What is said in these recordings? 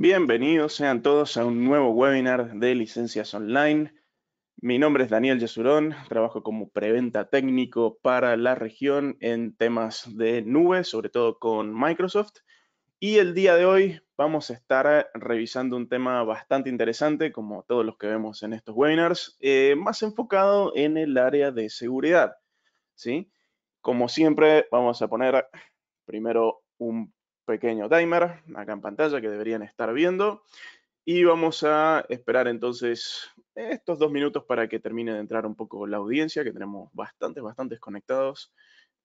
Bienvenidos sean todos a un nuevo webinar de licencias online. Mi nombre es Daniel Yesurón, trabajo como preventa técnico para la región en temas de nube, sobre todo con Microsoft. Y el día de hoy vamos a estar revisando un tema bastante interesante, como todos los que vemos en estos webinars, eh, más enfocado en el área de seguridad. ¿sí? Como siempre, vamos a poner primero un pequeño timer acá en pantalla que deberían estar viendo. Y vamos a esperar entonces estos dos minutos para que termine de entrar un poco la audiencia, que tenemos bastantes, bastantes conectados,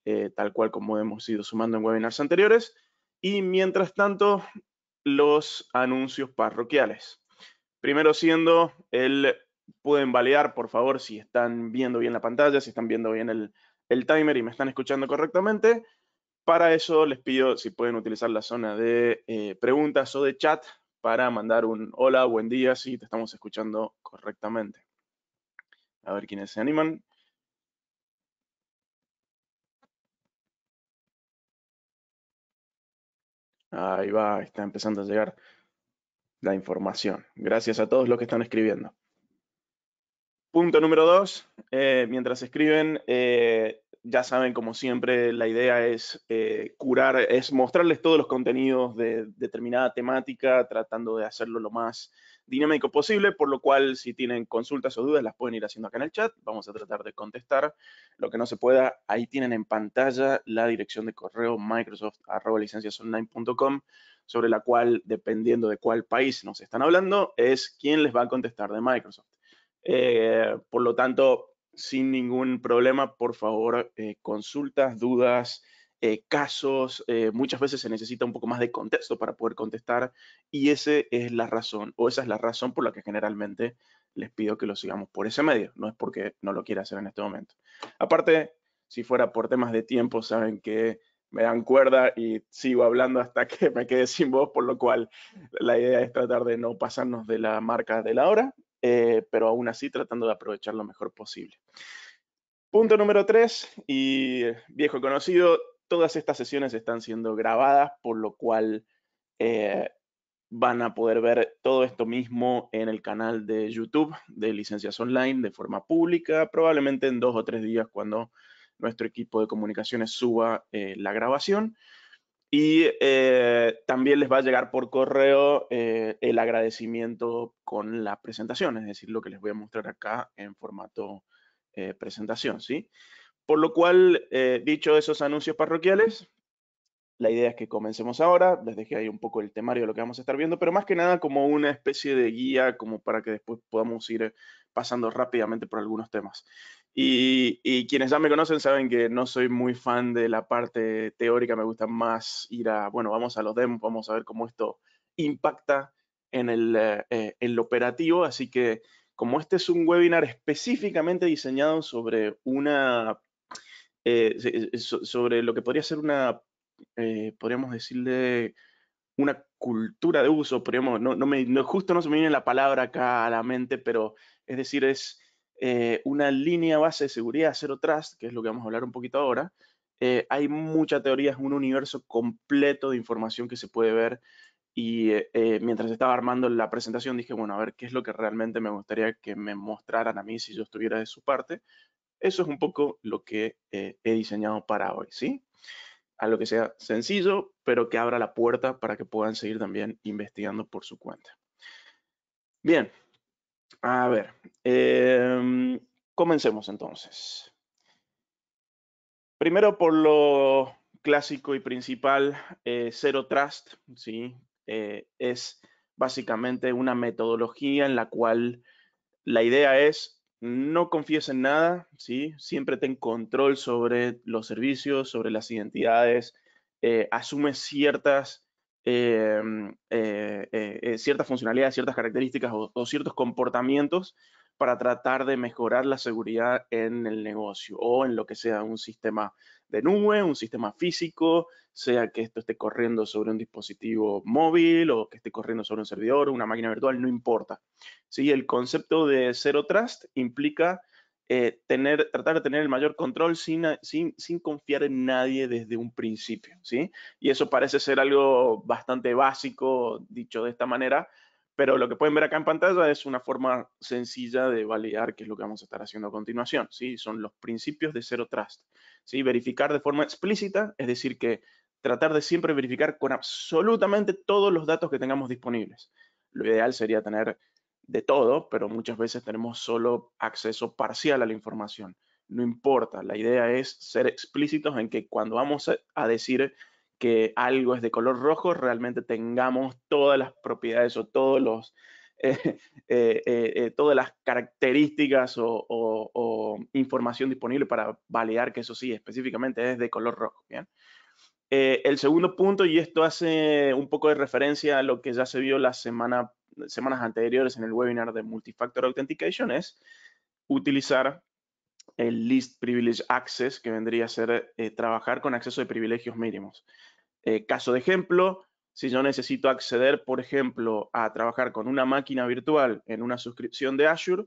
eh, tal cual como hemos ido sumando en webinars anteriores. Y mientras tanto, los anuncios parroquiales. Primero siendo el, pueden balear, por favor, si están viendo bien la pantalla, si están viendo bien el, el timer y me están escuchando correctamente. Para eso les pido si pueden utilizar la zona de eh, preguntas o de chat para mandar un hola, buen día, si te estamos escuchando correctamente. A ver quiénes se animan. Ahí va, está empezando a llegar la información. Gracias a todos los que están escribiendo. Punto número dos, eh, mientras escriben, eh, ya saben, como siempre, la idea es eh, curar, es mostrarles todos los contenidos de determinada temática, tratando de hacerlo lo más dinámico posible, por lo cual si tienen consultas o dudas las pueden ir haciendo acá en el chat, vamos a tratar de contestar lo que no se pueda, ahí tienen en pantalla la dirección de correo microsoft.licenciasonline.com sobre la cual, dependiendo de cuál país nos están hablando, es quien les va a contestar de Microsoft. Eh, por lo tanto, sin ningún problema, por favor, eh, consultas, dudas, eh, casos. muchas veces se necesita un poco más de contexto para poder contestar y esa es la razón, o esa es la razón por la que generalmente les pido que lo sigamos por ese medio. No es porque no lo quiera hacer en este momento. Aparte, si fuera por temas de tiempo, saben que me dan cuerda y sigo hablando hasta que me quede sin voz, por lo cual la idea es tratar de no pasarnos de la marca de la hora eh, pero aún así tratando de aprovechar lo mejor posible. Punto número tres, y eh, viejo conocido, todas estas sesiones están siendo grabadas, por lo cual eh, van a poder ver todo esto mismo en el canal de YouTube de licencias online de forma pública, probablemente en dos o tres días cuando nuestro equipo de comunicaciones suba la grabación. Y eh, también les va a llegar por correo eh, el agradecimiento con la presentación, es decir, lo que les voy a mostrar acá en formato eh, presentación, ¿sí? Por lo cual, dicho esos anuncios parroquiales, la idea es que comencemos ahora, les dejé ahí un poco el temario de lo que vamos a estar viendo, pero más que nada como una especie de guía, como para que después podamos ir pasando rápidamente por algunos temas. Y, quienes ya me conocen saben que no soy muy fan de la parte teórica, me gusta más ir a, bueno, vamos a los demos, vamos a ver cómo esto impacta en el, eh, eh, operativo. Así que como este es un webinar específicamente diseñado sobre una, eh, sobre lo que podría ser una, podríamos decirle, una cultura de uso, podríamos, no, no justo no se me viene la palabra acá a la mente, pero es decir, es eh, una línea base de seguridad, cero Trust, que es lo que vamos a hablar un poquito ahora, eh, hay mucha teoría, es un universo completo de información que se puede ver. Y eh, mientras estaba armando la presentación dije, bueno, a ver qué es lo que realmente me gustaría que me mostraran a mí si yo estuviera de su parte. Eso es un poco lo que he diseñado para hoy, ¿sí? A lo que sea sencillo, pero que abra la puerta para que puedan seguir también investigando por su cuenta. Bien, a ver, em, Comencemos entonces. Primero por lo clásico y principal, eh, cero Zero Trust, ¿sí? Eh, es básicamente una metodología en la cual la idea es no confíes en nada, ¿sí? siempre ten control sobre los servicios, sobre las identidades, eh, asume ciertas, mm, ciertas funcionalidades, ciertas características o, ciertos comportamientos para tratar de mejorar la seguridad en el negocio o en lo que sea un sistema de nube, un sistema físico, sea que esto esté corriendo sobre un dispositivo móvil o que esté corriendo sobre un servidor, una máquina virtual, no importa. ¿Sí? El concepto de Zero Trust implica eh, tener, tratar de tener el mayor control sin, sin, sin, confiar en nadie desde un principio. ¿sí? Y eso parece ser algo bastante básico, dicho de esta manera, pero lo que pueden ver acá en pantalla es una forma sencilla de validar qué es lo que vamos a estar haciendo a continuación. ¿sí? Son los principios de Zero Trust. ¿sí? Verificar de forma explícita, es decir, que tratar de siempre verificar con absolutamente todos los datos que tengamos disponibles. Lo ideal sería tener de todo, pero muchas veces tenemos solo acceso parcial a la información. No importa, la idea es ser explícitos en que cuando vamos a decir que algo es de color rojo, realmente tengamos todas las propiedades o todos los, eh, eh, eh, todas las características o, información disponible para validar que eso sí, específicamente es de color rojo. ¿bien? el segundo punto, y esto hace un poco de referencia a lo que ya se vio las semana, semanas anteriores en el webinar de Multifactor Authentication, es utilizar el list Privilege Access, que vendría a ser trabajar con acceso de privilegios mínimos. Eh, caso de ejemplo, si yo necesito acceder, por ejemplo, a trabajar con una máquina virtual en una suscripción de Azure,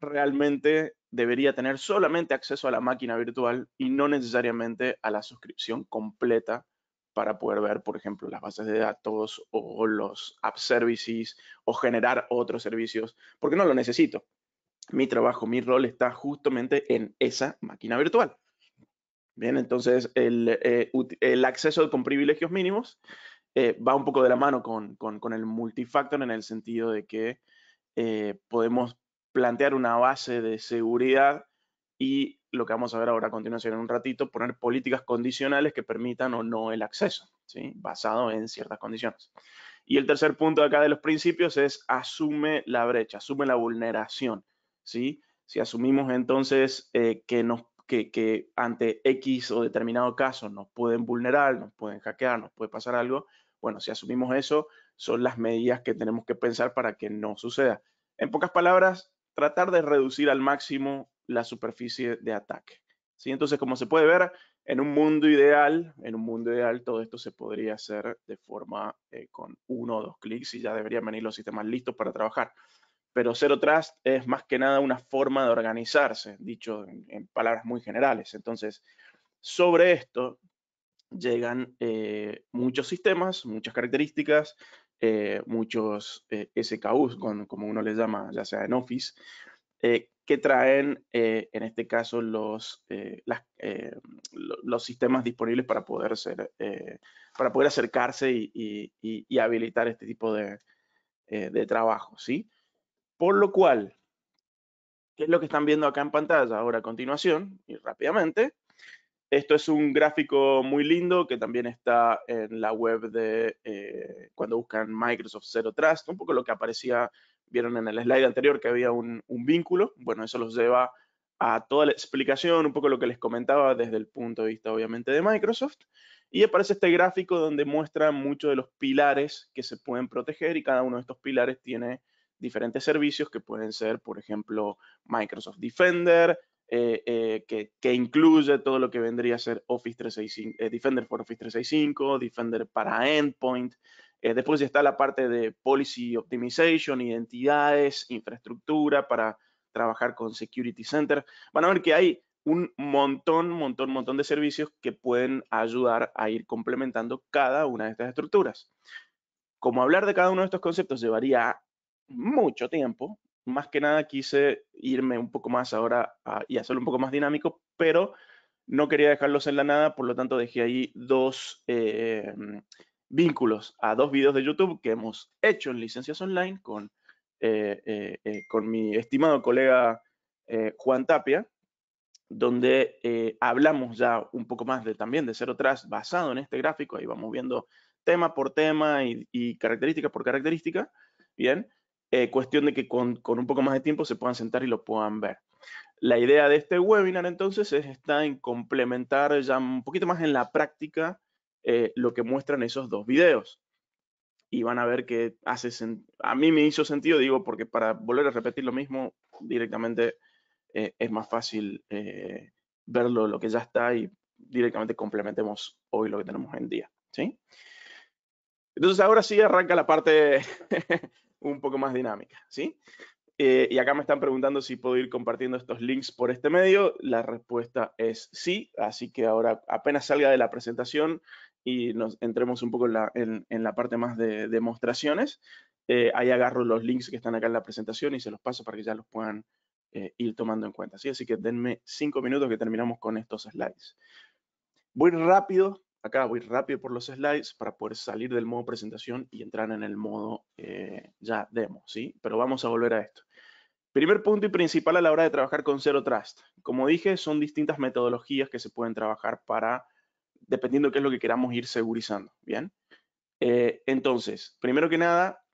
realmente debería tener solamente acceso a la máquina virtual y no necesariamente a la suscripción completa para poder ver, por ejemplo, las bases de datos o los app services o generar otros servicios, porque no lo necesito. Mi trabajo, mi rol está justamente en esa máquina virtual. Bien, entonces eh, el, acceso con privilegios mínimos eh, va un poco de la mano con, el multifactor en el sentido de que eh, podemos plantear una base de seguridad y lo que vamos a ver ahora a continuación en un ratito, poner políticas condicionales que permitan o no el acceso, ¿sí? basado en ciertas condiciones. Y el tercer punto acá de los principios es asume la brecha, asume la vulneración. ¿sí? Si asumimos entonces que nos que, ante X o determinado caso nos pueden vulnerar, nos pueden hackear, nos puede pasar algo, bueno, si asumimos eso, son las medidas que tenemos que pensar para que no suceda. En pocas palabras, tratar de reducir al máximo la superficie de ataque. ¿sí? Entonces, como se puede ver, en un mundo ideal, en un mundo ideal, todo esto se podría hacer de forma eh, con uno o dos clics y ya deberían venir los sistemas listos para trabajar pero Zero Trust es más que nada una forma de organizarse, dicho en, palabras muy generales. Entonces, sobre esto llegan eh, muchos sistemas, muchas características, eh, muchos eh, SKUs, como uno les llama, ya sea en Office, que traen, en este caso, los, los sistemas disponibles para poder, ser, para poder acercarse y, habilitar este tipo de, de trabajo, ¿sí? Por lo cual, ¿qué es lo que están viendo acá en pantalla ahora a continuación? Y rápidamente, esto es un gráfico muy lindo que también está en la web de eh, cuando buscan Microsoft Zero Trust, un poco lo que aparecía, vieron en el slide anterior que había un, un, vínculo. Bueno, eso los lleva a toda la explicación, un poco lo que les comentaba desde el punto de vista obviamente de Microsoft. Y aparece este gráfico donde muestra muchos de los pilares que se pueden proteger y cada uno de estos pilares tiene diferentes servicios que pueden ser, por ejemplo, Microsoft Defender, eh, eh, que, incluye todo lo que vendría a ser Office 365, eh, Defender for Office 365, Defender para Endpoint. después ya está la parte de Policy Optimization, identidades, infraestructura para trabajar con Security Center. Van a ver que hay un montón, montón, montón de servicios que pueden ayudar a ir complementando cada una de estas estructuras. Como hablar de cada uno de estos conceptos llevaría mucho tiempo. Más que nada quise irme un poco más ahora ah, y hacerlo un poco más dinámico, pero no quería dejarlos en la nada, por lo tanto dejé ahí dos eh, mm, vínculos a dos vídeos de YouTube que hemos hecho en licencias online con, eh, eh, con mi estimado colega Juan Tapia, donde hablamos ya un poco más de, también de cero tras basado en este gráfico, ahí vamos viendo tema por tema y, y característica por característica, bien, eh, cuestión de que con, un poco más de tiempo se puedan sentar y lo puedan ver. La idea de este webinar entonces es, está en complementar ya un poquito más en la práctica eh, lo que muestran esos dos videos. Y van a ver que hace a mí me hizo sentido, digo, porque para volver a repetir lo mismo directamente eh, es más fácil verlo lo que ya está y directamente complementemos hoy lo que tenemos en día. ¿sí? Entonces ahora sí arranca la parte un poco más dinámica, ¿sí? Eh, y acá me están preguntando si puedo ir compartiendo estos links por este medio. La respuesta es sí, así que ahora apenas salga de la presentación y nos entremos un poco en la, parte más de demostraciones, eh, ahí agarro los links que están acá en la presentación y se los paso para que ya los puedan eh, ir tomando en cuenta. ¿sí? Así que denme cinco minutos que terminamos con estos slides. Voy rápido Acá voy rápido por los slides para poder salir del modo presentación y entrar en el modo eh, ya demo, ¿sí? Pero vamos a volver a esto. Primer punto y principal a la hora de trabajar con Zero Trust. Como dije, son distintas metodologías que se pueden trabajar para, dependiendo de qué es lo que queramos ir segurizando, ¿bien? Eh, entonces, primero que nada,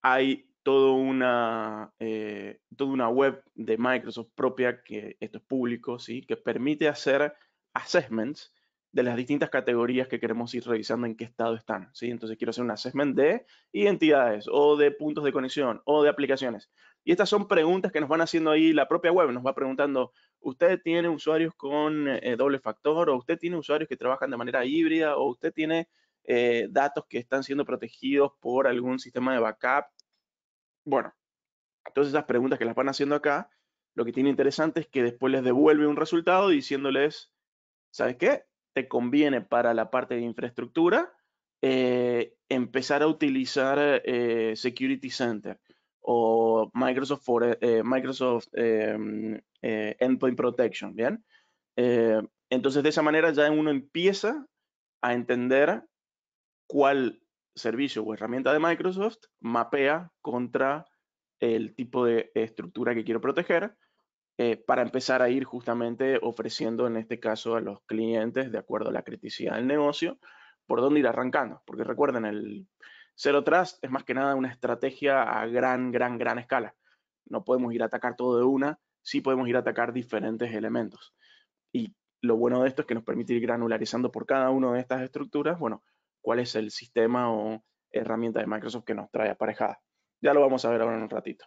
hay toda una, eh, toda una web de Microsoft propia, que esto es público, ¿sí? Que permite hacer assessments de las distintas categorías que queremos ir revisando en qué estado están. ¿sí? Entonces quiero hacer un assessment de identidades o de puntos de conexión o de aplicaciones. Y estas son preguntas que nos van haciendo ahí la propia web. Nos va preguntando, ¿usted tiene usuarios con eh, doble factor o usted tiene usuarios que trabajan de manera híbrida o usted tiene eh, datos que están siendo protegidos por algún sistema de backup? Bueno, entonces esas preguntas que las van haciendo acá, lo que tiene interesante es que después les devuelve un resultado diciéndoles, ¿sabes qué? conviene para la parte de infraestructura, eh, empezar a utilizar eh, Security Center o Microsoft, eh, Microsoft em, Endpoint Protection, ¿bien? entonces, de esa manera ya uno empieza a entender cuál servicio o herramienta de Microsoft mapea contra el tipo de estructura que quiero proteger eh, para empezar a ir justamente ofreciendo en este caso a los clientes, de acuerdo a la criticidad del negocio, por dónde ir arrancando. Porque recuerden, el Zero Trust es más que nada una estrategia a gran, gran, gran escala. No podemos ir a atacar todo de una, sí podemos ir a atacar diferentes elementos. Y lo bueno de esto es que nos permite ir granularizando por cada una de estas estructuras, bueno, cuál es el sistema o herramienta de Microsoft que nos trae aparejada. Ya lo vamos a ver ahora en un ratito.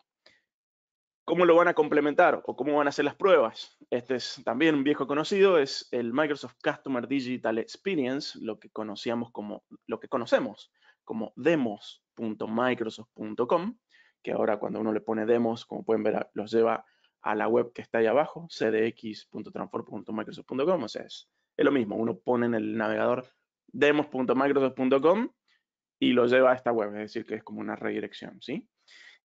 ¿Cómo lo van a complementar o cómo van a hacer las pruebas? Este es también un viejo conocido, es el Microsoft Customer Digital Experience, lo que conocíamos como, lo que conocemos como demos.microsoft.com, que ahora cuando uno le pone demos, como pueden ver, los lleva a la web que está ahí abajo, cdx.transform.microsoft.com, o sea, es, es lo mismo, uno pone en el navegador demos.microsoft.com y lo lleva a esta web, es decir, que es como una redirección, ¿sí?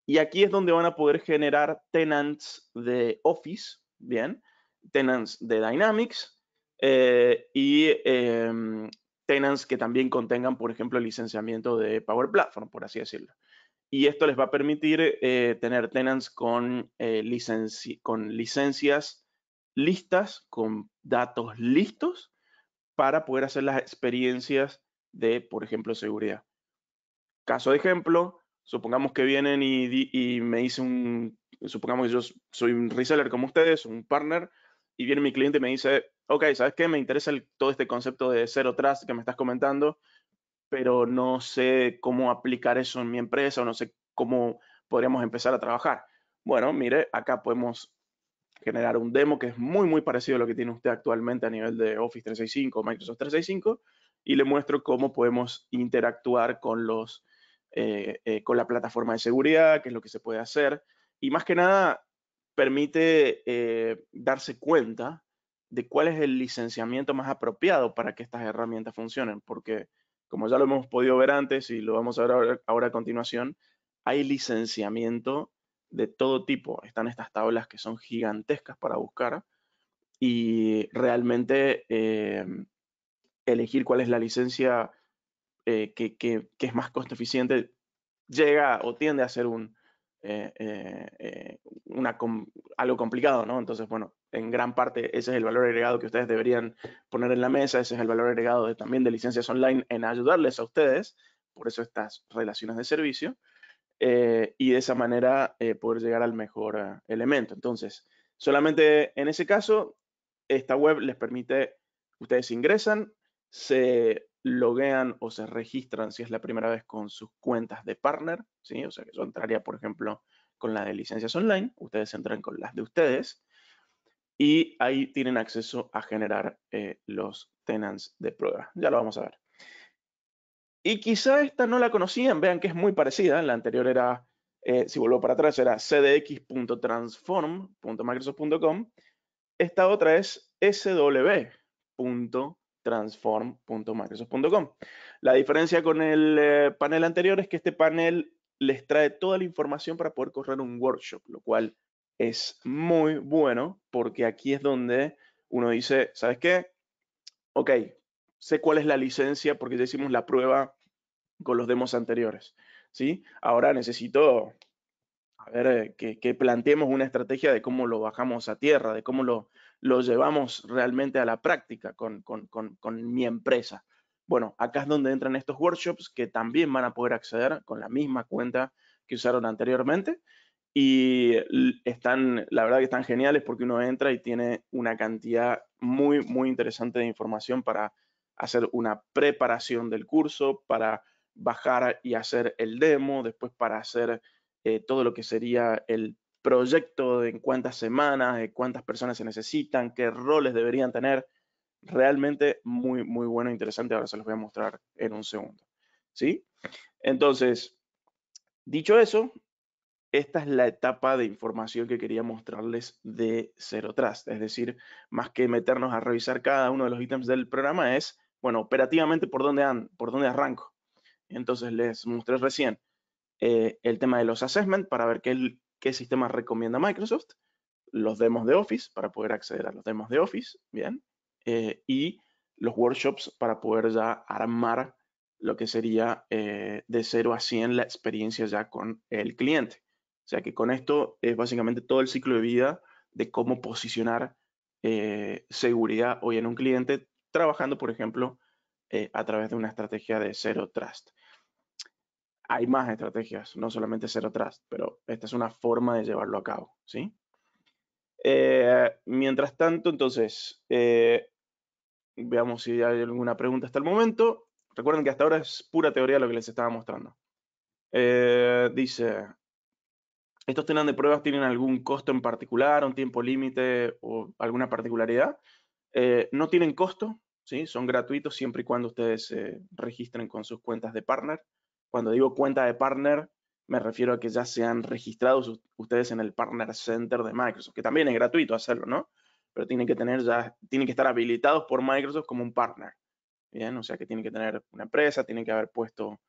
Y aquí es donde van a poder generar tenants de Office, ¿bien? Tenants de Dynamics eh, y em, tenants que también contengan, por ejemplo, el licenciamiento de Power Platform, por así decirlo. Y esto les va a permitir eh, tener tenants con, eh, con licencias listas, con datos listos, para poder hacer las experiencias de, por ejemplo, seguridad. Caso de ejemplo, supongamos que vienen y, me dice un, supongamos que yo soy un reseller como ustedes, un partner, y viene mi cliente y me dice, ok, ¿sabes qué? Me interesa todo este concepto de cero Trust que me estás comentando, pero no sé cómo aplicar eso en mi empresa o no sé cómo podríamos empezar a trabajar. Bueno, mire, acá podemos generar un demo que es muy, muy parecido a lo que tiene usted actualmente a nivel de Office 365 o Microsoft 365 y le muestro cómo podemos interactuar con los eh, eh, con la plataforma de seguridad, qué es lo que se puede hacer. Y más que nada, permite eh, darse cuenta de cuál es el licenciamiento más apropiado para que estas herramientas funcionen, porque como ya lo hemos podido ver antes y lo vamos a ver ahora a continuación, hay licenciamiento de todo tipo. Están estas tablas que son gigantescas para buscar y realmente elegir cuál es la licencia eh, que, es más costo eficiente, llega o tiende a ser un, eh, eh, algo complicado, ¿no? Entonces, bueno, en gran parte ese es el valor agregado que ustedes deberían poner en la mesa, ese es el valor agregado de, también de licencias online en ayudarles a ustedes, por eso estas relaciones de servicio, y de esa manera poder llegar al mejor elemento. Entonces, solamente en ese caso, esta web les permite, ustedes ingresan, se loguean o se registran si es la primera vez con sus cuentas de partner, ¿sí? O sea que yo entraría, por ejemplo, con la de licencias online, ustedes entran con las de ustedes y ahí tienen acceso a generar eh, los tenants de prueba. Ya lo vamos a ver. Y quizá esta no la conocían, vean que es muy parecida, la anterior era, eh, si vuelvo para atrás, era cdx.transform.microsoft.com. Esta otra es sw transform.microsoft.com. La diferencia con el eh, panel anterior es que este panel les trae toda la información para poder correr un workshop, lo cual es muy bueno porque aquí es donde uno dice, ¿sabes qué? Ok, sé cuál es la licencia porque ya hicimos la prueba con los demos anteriores, ¿sí? Ahora necesito, a ver, eh, que planteemos una estrategia de cómo lo bajamos a tierra, de cómo lo, lo llevamos realmente a la práctica con, mi empresa. Bueno, acá es donde entran estos workshops que también van a poder acceder con la misma cuenta que usaron anteriormente y están, la verdad que están geniales porque uno entra y tiene una cantidad muy, muy interesante de información para hacer una preparación del curso, para bajar y hacer el demo, después para hacer eh, todo lo que sería el proyecto, en cuántas semanas, de cuántas personas se necesitan, qué roles deberían tener. Realmente muy, muy bueno, e interesante. Ahora se los voy a mostrar en un segundo. ¿Sí? Entonces, dicho eso, esta es la etapa de información que quería mostrarles de cero atrás, Es decir, más que meternos a revisar cada uno de los ítems del programa, es, bueno, operativamente por dónde, por dónde arranco. Entonces les mostré recién eh, el tema de los assessment para ver qué, qué sistemas recomienda Microsoft, los demos de Office para poder acceder a los demos de Office, bien, eh, y los workshops para poder ya armar lo que sería eh, de 0 a 100 la experiencia ya con el cliente. O sea que con esto es básicamente todo el ciclo de vida de cómo posicionar eh, seguridad hoy en un cliente, trabajando, por ejemplo, a través de una estrategia de cero Trust hay más estrategias, no solamente cero Trust, pero esta es una forma de llevarlo a cabo, ¿sí? Eh, mientras tanto, entonces, eh, veamos si hay alguna pregunta hasta el momento. Recuerden que hasta ahora es pura teoría lo que les estaba mostrando. Eh, dice, ¿estos tienen de pruebas tienen algún costo en particular, un tiempo límite o alguna particularidad? no tienen costo, ¿sí? son gratuitos siempre y cuando ustedes se registren con sus cuentas de partner. Cuando digo cuenta de partner, me refiero a que ya sean registrados ustedes en el Partner Center de Microsoft, que también es gratuito hacerlo, ¿no? Pero tienen que tener ya, tienen que estar habilitados por Microsoft como un partner. Bien, o sea que tienen que tener una empresa, tienen que haber puesto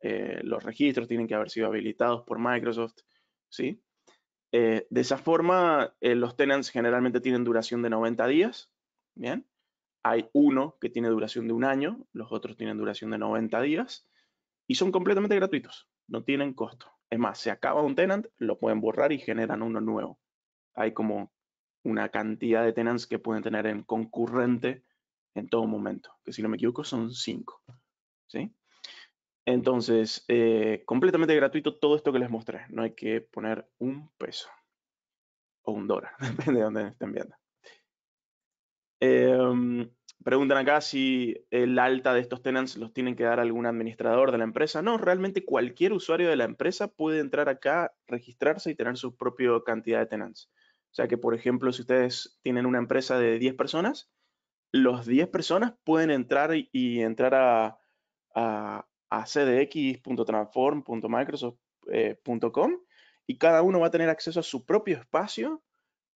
eh, los registros, tienen que haber sido habilitados por Microsoft, ¿sí? Eh, de esa forma, eh, los tenants generalmente tienen duración de 90 días, ¿bien? Hay uno que tiene duración de un año, los otros tienen duración de 90 días y son completamente gratuitos, no tienen costo. Es más, se acaba un tenant, lo pueden borrar y generan uno nuevo. Hay como una cantidad de tenants que pueden tener en concurrente en todo momento, que si no me equivoco son cinco. ¿sí? Entonces, eh, completamente gratuito todo esto que les mostré. No hay que poner un peso o un dólar, depende de dónde estén viendo. Em, preguntan acá si el alta de estos tenants los tienen que dar algún administrador de la empresa. No, realmente cualquier usuario de la empresa puede entrar acá, registrarse y tener su propia cantidad de tenants. O sea que, por ejemplo, si ustedes tienen una empresa de 10 personas, los 10 personas pueden entrar y entrar a cdx.transform.microsoft.com eh, y cada uno va a tener acceso a su propio espacio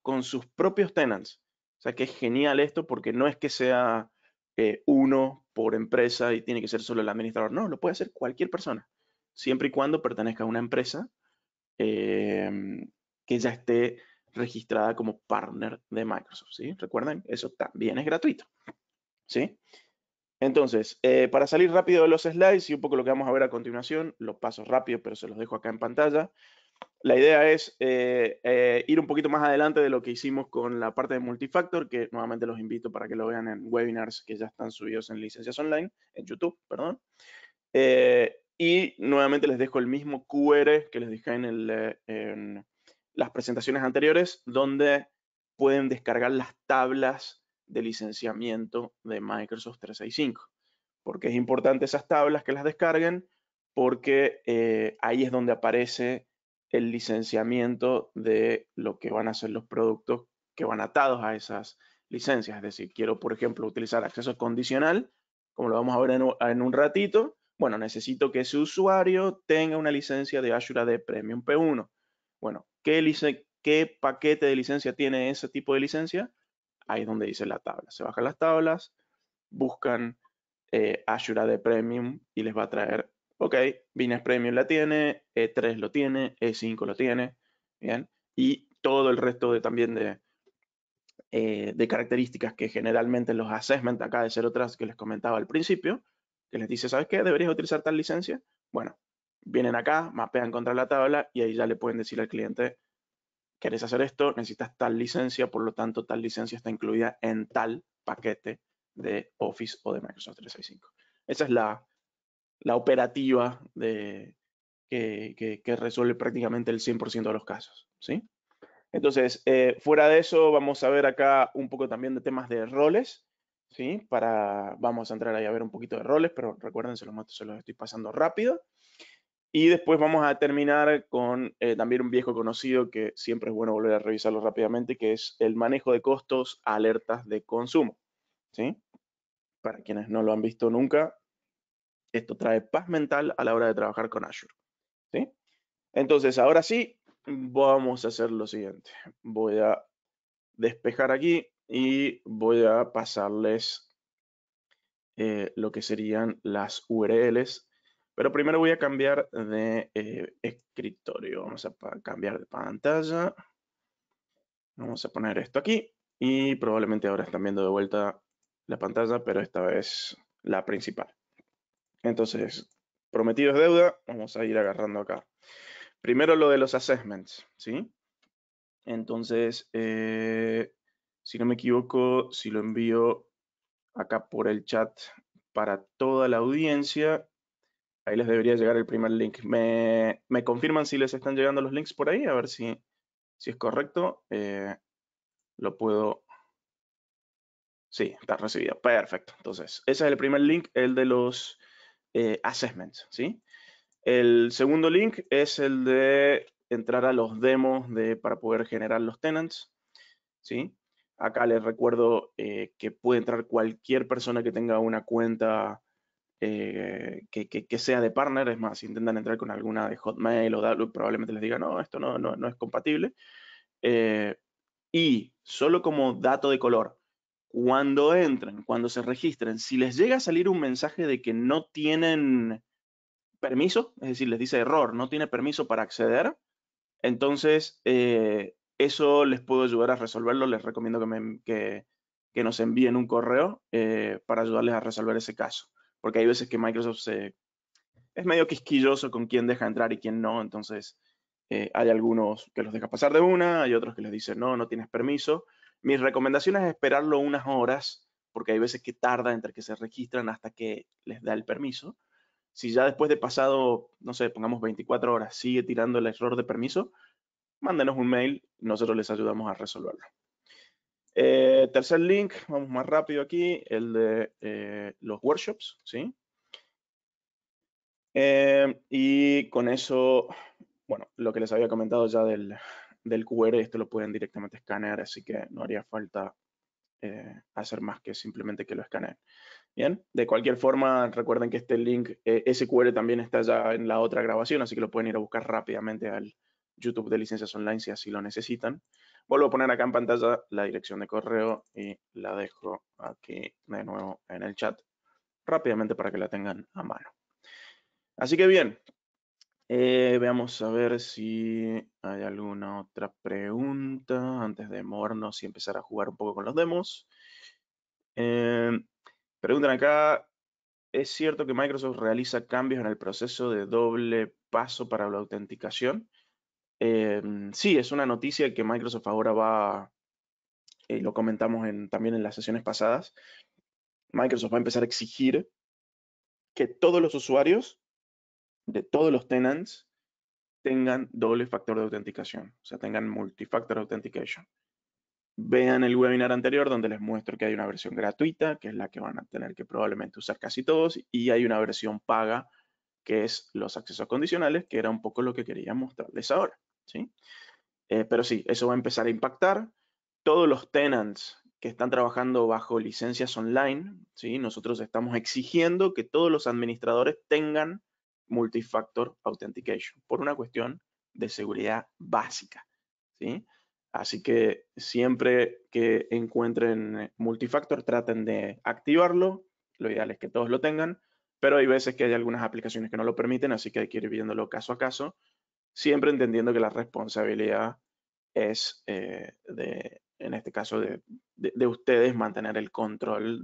con sus propios tenants. O sea que es genial esto porque no es que sea eh, uno por empresa y tiene que ser solo el administrador. No, lo puede hacer cualquier persona, siempre y cuando pertenezca a una empresa em, que ya esté registrada como partner de Microsoft. ¿sí? Recuerden, eso también es gratuito. ¿sí? Entonces, eh, para salir rápido de los slides y un poco lo que vamos a ver a continuación, lo paso rápido, pero se los dejo acá en pantalla. La idea es eh, eh, ir un poquito más adelante de lo que hicimos con la parte de multifactor, que nuevamente los invito para que lo vean en webinars que ya están subidos en licencias online, en YouTube, perdón. Eh, y nuevamente les dejo el mismo QR que les dejé en, en las presentaciones anteriores, donde pueden descargar las tablas de licenciamiento de Microsoft 365. Porque es importante esas tablas que las descarguen, porque ahí es donde aparece el licenciamiento de lo que van a ser los productos que van atados a esas licencias. Es decir, quiero, por ejemplo, utilizar acceso condicional, como lo vamos a ver en, un ratito. Bueno, necesito que ese usuario tenga una licencia de Azure de Premium P1. Bueno, ¿qué, paquete de licencia tiene ese tipo de licencia? Ahí es donde dice la tabla. Se bajan las tablas, buscan eh, Azure AD Premium y les va a traer ok, Binance Premium la tiene, E3 lo tiene, E5 lo tiene, ¿bien? Y todo el resto de, también de, eh, de características que generalmente los assessment acá de Zero Trust que les comentaba al principio, que les dice, ¿sabes qué? ¿Deberías utilizar tal licencia? Bueno, vienen acá, mapean contra la tabla y ahí ya le pueden decir al cliente, quieres hacer esto? Necesitas tal licencia, por lo tanto, tal licencia está incluida en tal paquete de Office o de Microsoft 365. Esa es la, la operativa de, que, resuelve prácticamente el 100% de los casos. ¿sí? Entonces, eh, fuera de eso, vamos a ver acá un poco también de temas de roles. ¿sí? Para, vamos a entrar ahí a ver un poquito de roles, pero recuerden, se los, se los estoy pasando rápido. Y después vamos a terminar con eh, también un viejo conocido que siempre es bueno volver a revisarlo rápidamente, que es el manejo de costos, alertas de consumo. ¿sí? Para quienes no lo han visto nunca, esto trae paz mental a la hora de trabajar con Azure. ¿sí? Entonces, ahora sí, vamos a hacer lo siguiente. Voy a despejar aquí y voy a pasarles eh, lo que serían las URLs. Pero primero voy a cambiar de eh, escritorio. Vamos a cambiar de pantalla. Vamos a poner esto aquí. Y probablemente ahora están viendo de vuelta la pantalla, pero esta vez la principal. Entonces, prometidos deuda, vamos a ir agarrando acá. Primero lo de los assessments, ¿sí? Entonces, eh, si no me equivoco, si lo envío acá por el chat para toda la audiencia, ahí les debería llegar el primer link. ¿Me, confirman si les están llegando los links por ahí? A ver si, si es correcto. Eh, lo puedo... Sí, está recibido. Perfecto. Entonces, ese es el primer link, el de los eh, assessments, ¿sí? El segundo link es el de entrar a los demos de, para poder generar los tenants, ¿sí? Acá les recuerdo eh, que puede entrar cualquier persona que tenga una cuenta eh, que, sea de partner, es más, si intentan entrar con alguna de Hotmail o Outlook, probablemente les diga, no, esto no, no, es compatible. y solo como dato de color, cuando entran, cuando se registren, si les llega a salir un mensaje de que no tienen permiso, es decir, les dice error, no tiene permiso para acceder, entonces eh, eso les puedo ayudar a resolverlo. Les recomiendo que, nos envíen un correo eh, para ayudarles a resolver ese caso, porque hay veces que Microsoft es medio quisquilloso con quién deja entrar y quién no, entonces eh, hay algunos que los deja pasar de una, hay otros que les dicen no, no tienes permiso mi recomendación es esperarlo unas horas, porque hay veces que tarda entre que se registran hasta que les da el permiso. Si ya después de pasado, no sé, pongamos 24 horas, sigue tirando el error de permiso, mándenos un mail, nosotros les ayudamos a resolverlo. Eh, tercer link, vamos más rápido aquí, el de eh, los workshops, ¿sí? Eh, y con eso, bueno, lo que les había comentado ya del, del QR esto lo pueden directamente escanear, así que no haría falta eh, hacer más que simplemente que lo escaneen. Bien, de cualquier forma, recuerden que este link, eh, ese QR también está ya en la otra grabación, así que lo pueden ir a buscar rápidamente al YouTube de licencias online si así lo necesitan. Vuelvo a poner acá en pantalla la dirección de correo y la dejo aquí de nuevo en el chat rápidamente para que la tengan a mano. Así que bien, eh, veamos a ver si hay alguna otra pregunta antes de movernos y empezar a jugar un poco con los demos. Eh, preguntan acá, ¿es cierto que Microsoft realiza cambios en el proceso de doble paso para la autenticación? Eh, sí, es una noticia que Microsoft ahora va, lo comentamos también en las sesiones pasadas, Microsoft va a empezar a exigir que todos los usuarios de todos los tenants tengan doble factor de autenticación, o sea, tengan multifactor authentication. Vean el webinar anterior donde les muestro que hay una versión gratuita, que es la que van a tener que probablemente usar casi todos, y hay una versión paga, que es los accesos condicionales, que era un poco lo que quería mostrarles ahora. ¿sí? Eh, pero sí, eso va a empezar a impactar. Todos los tenants que están trabajando bajo licencias online, ¿sí? nosotros estamos exigiendo que todos los administradores tengan Multifactor Authentication, por una cuestión de seguridad básica. ¿sí? Así que siempre que encuentren multifactor, traten de activarlo. Lo ideal es que todos lo tengan, pero hay veces que hay algunas aplicaciones que no lo permiten, así que hay que ir viéndolo caso a caso, siempre entendiendo que la responsabilidad es, eh, de, en este caso, de, ustedes mantener el control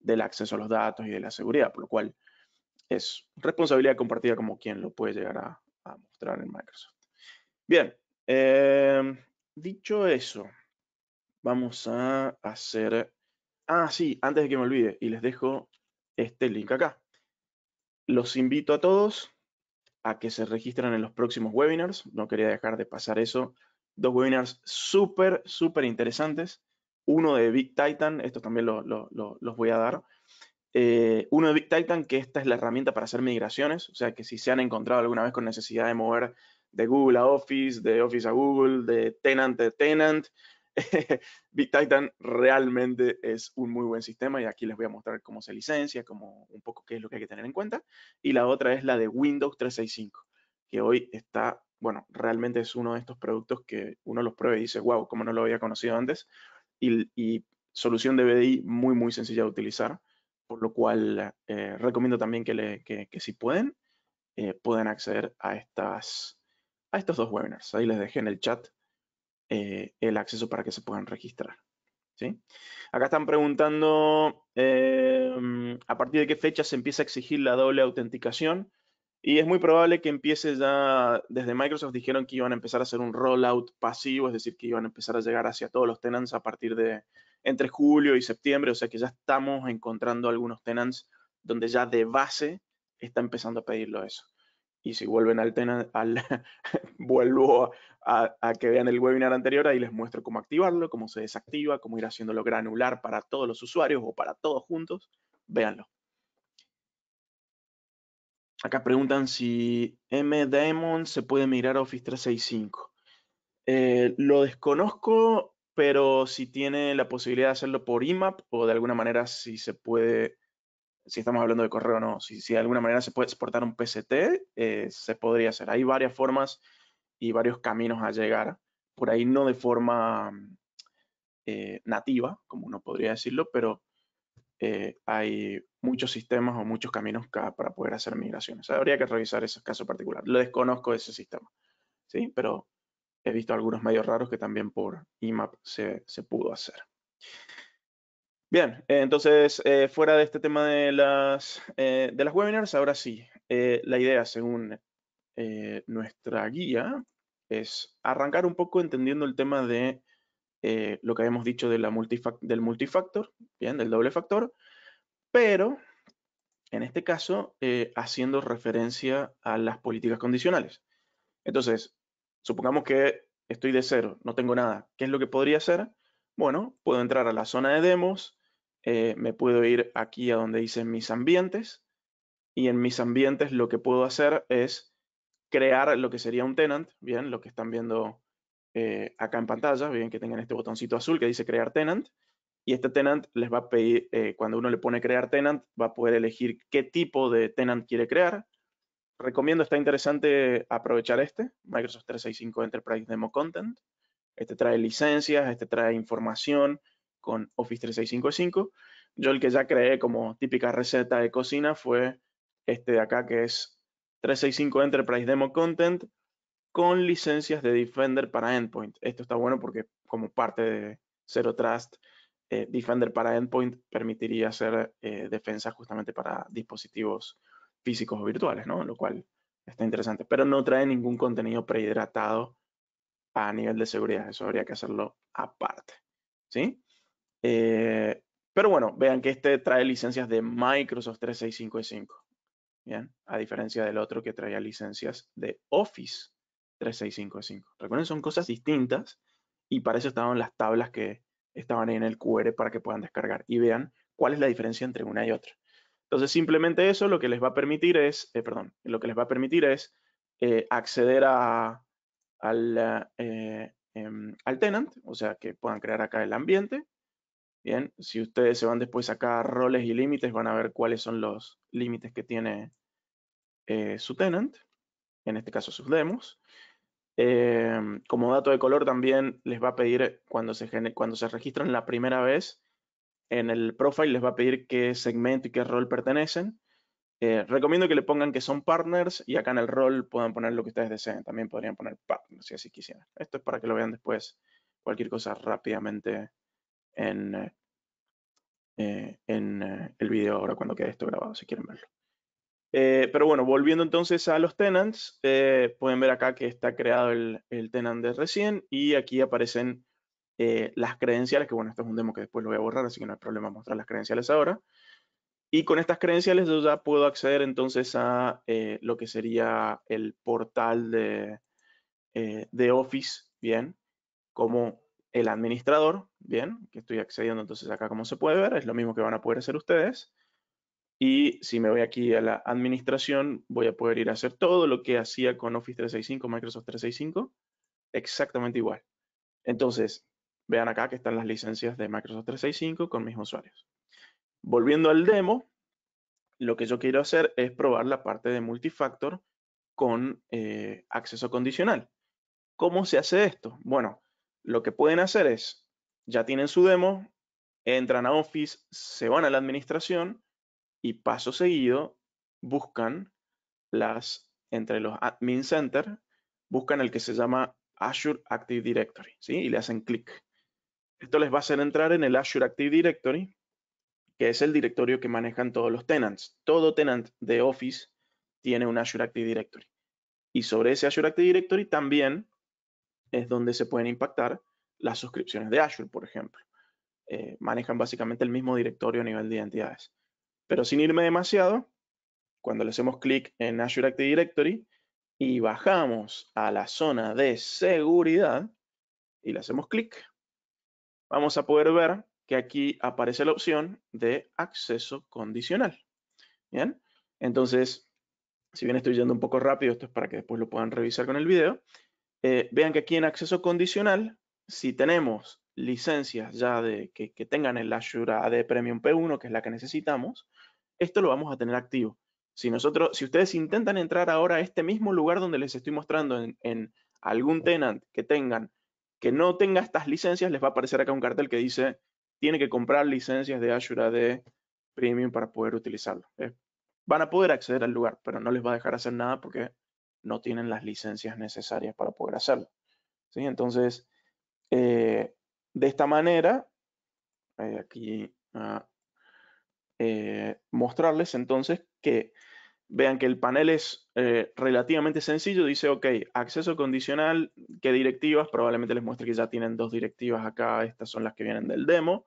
del acceso a los datos y de la seguridad, por lo cual es responsabilidad compartida como quien lo puede llegar a, mostrar en Microsoft. Bien, em, dicho eso, vamos a hacer... Ah, sí, antes de que me olvide, y les dejo este link acá. Los invito a todos a que se registren en los próximos webinars. No quería dejar de pasar eso. Dos webinars súper, súper interesantes. Uno de Big Titan, estos también los voy a dar eh, uno de Big Titan, que esta es la herramienta para hacer migraciones, o sea que si se han encontrado alguna vez con necesidad de mover de Google a Office, de Office a Google, de Tenant a Tenant, Big Titan realmente es un muy buen sistema y aquí les voy a mostrar cómo se licencia, cómo, un poco qué es lo que hay que tener en cuenta. Y la otra es la de Windows 365, que hoy está, bueno, realmente es uno de estos productos que uno los prueba y dice, wow, como no lo había conocido antes. Y, y solución de BDI muy, muy sencilla de utilizar por lo cual eh, recomiendo también que, si pueden, eh, puedan acceder a, estas, a estos dos webinars. Ahí les dejé en el chat eh, el acceso para que se puedan registrar. ¿sí? Acá están preguntando a partir de qué fecha se empieza a exigir la doble autenticación y es muy probable que empiece ya, desde Microsoft dijeron que iban a empezar a hacer un rollout pasivo, es decir, que iban a empezar a llegar hacia todos los tenants a partir de, entre julio y septiembre, o sea que ya estamos encontrando algunos tenants donde ya de base está empezando a pedirlo eso. Y si vuelven al tenant, al, vuelvo a, que vean el webinar anterior, ahí les muestro cómo activarlo, cómo se desactiva, cómo ir haciéndolo granular para todos los usuarios o para todos juntos. Véanlo. Acá preguntan si MDemon se puede migrar a Office 365. Eh, lo desconozco pero si tiene la posibilidad de hacerlo por IMAP o de alguna manera si se puede, si estamos hablando de correo o no, si, si, de alguna manera se puede exportar un PST, eh, se podría hacer. Hay varias formas y varios caminos a llegar. Por ahí no de forma mm, eh, nativa, como uno podría decirlo, pero eh, hay muchos sistemas o muchos caminos para poder hacer migraciones. Habría que revisar ese caso particular. Lo desconozco de ese sistema, ¿sí? Pero he visto algunos medios raros que también por IMAP se, pudo hacer. Bien, eh, entonces, eh, fuera de este tema de las, eh, webinars, ahora sí, la idea según nuestra guía es arrancar un poco entendiendo el tema de lo que habíamos dicho del multifactor, bien, del doble factor, pero en este caso haciendo referencia a las políticas condicionales. Entonces, Supongamos que estoy de cero, no tengo nada. ¿Qué es lo que podría hacer? Bueno, puedo entrar a la zona de demos, eh, me puedo ir aquí a donde dice mis ambientes y en mis ambientes lo que puedo hacer es crear lo que sería un tenant, bien, lo que están viendo eh, acá en pantalla, bien que tengan este botoncito azul que dice crear tenant y este tenant les va a pedir, eh, cuando uno le pone crear tenant, va a poder elegir qué tipo de tenant quiere crear recomiendo, está interesante aprovechar este, Microsoft 365 Enterprise Demo Content. Este trae licencias, este trae información con Office 365. Yo el que ya creé como típica receta de cocina fue este de acá que es 365 Enterprise Demo Content con licencias de Defender para Endpoint. Esto está bueno porque como parte de Zero Trust, eh, Defender para Endpoint permitiría hacer eh, defensa justamente para dispositivos físicos o virtuales, ¿no? Lo cual está interesante, pero no trae ningún contenido prehidratado a nivel de seguridad, eso habría que hacerlo aparte, ¿sí? Eh, pero bueno, vean que este trae licencias de Microsoft 365 5, ¿bien? A diferencia del otro que traía licencias de Office 5. Recuerden, son cosas distintas y para eso estaban las tablas que estaban ahí en el QR para que puedan descargar y vean cuál es la diferencia entre una y otra. Entonces, simplemente eso lo que les va a permitir es, eh, perdón, lo que les va a permitir es eh, acceder eh, em, al, tenant, o sea, que puedan crear acá el ambiente. Bien, si ustedes se van después acá a roles y límites, van a ver cuáles son los límites que tiene su tenant, en este caso sus demos. Em, como dato de color también les va a pedir cuando se, cuando se registran la primera vez en el profile les va a pedir qué segmento y qué rol pertenecen. Eh, recomiendo que le pongan que son partners y acá en el rol puedan poner lo que ustedes deseen. También podrían poner partners si así quisieran. Esto es para que lo vean después cualquier cosa rápidamente en, eh, eh, en el video ahora cuando quede esto grabado, si quieren verlo. pero bueno, volviendo entonces a los tenants, pueden ver acá que está creado el, el tenant de recién y aquí aparecen eh, las credenciales, que bueno, esto es un demo que después lo voy a borrar, así que no hay problema mostrar las credenciales ahora. Y con estas credenciales yo ya puedo acceder entonces a eh, lo que sería el portal de, eh, de Office, bien, como el administrador, bien, que estoy accediendo entonces acá como se puede ver, es lo mismo que van a poder hacer ustedes. Y si me voy aquí a la administración, voy a poder ir a hacer todo lo que hacía con Office 365, Microsoft 365, exactamente igual. Entonces, Vean acá que están las licencias de Microsoft 365 con mis usuarios. Volviendo al demo, lo que yo quiero hacer es probar la parte de multifactor con eh, acceso condicional. ¿Cómo se hace esto? Bueno, lo que pueden hacer es, ya tienen su demo, entran a Office, se van a la administración y paso seguido buscan las, entre los Admin Center, buscan el que se llama Azure Active Directory, Y le hacen clic. Esto les va a hacer entrar en el Azure Active Directory, que es el directorio que manejan todos los tenants. Todo tenant de Office tiene un Azure Active Directory. Y sobre ese Azure Active Directory también es donde se pueden impactar las suscripciones de Azure, por ejemplo. Eh, manejan básicamente el mismo directorio a nivel de identidades. Pero sin irme demasiado, cuando le hacemos clic en Azure Active Directory y bajamos a la zona de seguridad y le hacemos clic, vamos a poder ver que aquí aparece la opción de acceso condicional. Bien, entonces, si bien estoy yendo un poco rápido, esto es para que después lo puedan revisar con el video, eh, vean que aquí en acceso condicional, si tenemos licencias ya de que, tengan el Azure AD Premium P1, que es la que necesitamos, esto lo vamos a tener activo. Si, nosotros, si ustedes intentan entrar ahora a este mismo lugar donde les estoy mostrando en algún tenant que tengan que no tenga estas licencias, les va a aparecer acá un cartel que dice, tiene que comprar licencias de Azure de Premium para poder utilizarlo. Van a poder acceder al lugar, pero no les va a dejar hacer nada porque no tienen las licencias necesarias para poder hacerlo. ¿sí? Entonces, eh, de esta manera, eh, aquí a ah, eh, mostrarles entonces que vean que el panel es eh, relativamente sencillo. Dice, ok, acceso condicional, ¿qué directivas? Probablemente les muestre que ya tienen dos directivas acá. Estas son las que vienen del demo.